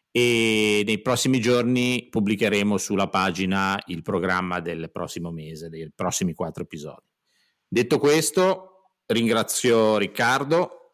e nei prossimi giorni pubblicheremo sulla pagina il programma del prossimo mese, dei prossimi quattro episodi. Detto questo, ringrazio Riccardo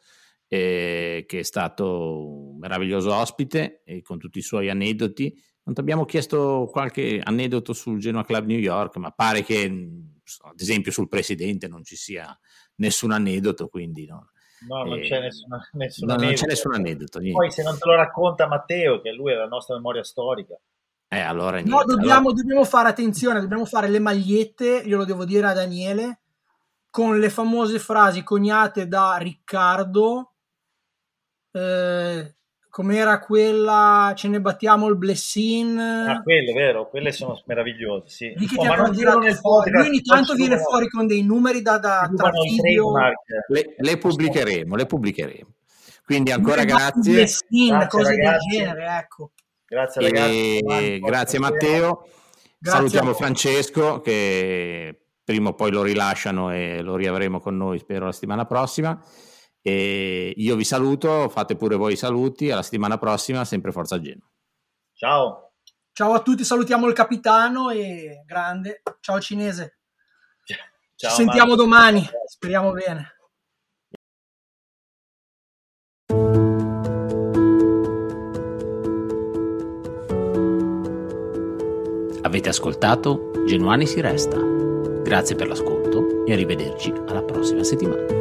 eh, che è stato un meraviglioso ospite e con tutti i suoi aneddoti non ti abbiamo chiesto qualche aneddoto sul Genoa Club New York, ma pare che, mm, ad esempio, sul presidente non ci sia nessun aneddoto, quindi no. No, non, c'è eh, nessuna, nessuna no, non, c'è nessun aneddoto. Poi se non te lo racconta Matteo, che lui è la nostra memoria storica. Eh, allora niente, No, dobbiamo, allora... dobbiamo, fare attenzione, dobbiamo fare le magliette, glielo devo dire a Daniele, con le famose frasi coniate da Riccardo, eh, com'era quella ce ne battiamo il blessin ah quelle vero quelle sono meravigliose sì. Di che oh, ma non fuori. Podcast, lui ogni tanto viene fuori, fuori con dei numeri da, da video le, le, pubblicheremo le pubblicheremo quindi ancora grazie blessin, grazie, cose ragazzi. del genere ecco grazie ragazzi e, Giovanni, grazie Matteo grazie salutiamo Francesco che prima o poi lo rilasciano e lo riavremo con noi spero la settimana prossima e io vi saluto, fate pure voi i saluti, alla settimana prossima, sempre Forza Geno. Ciao. Ciao a tutti, salutiamo il capitano e grande. Ciao cinese. Ciao, Ci sentiamo Mario. domani, speriamo bene. Avete ascoltato Genuani si resta. Grazie per l'ascolto e arrivederci alla prossima settimana.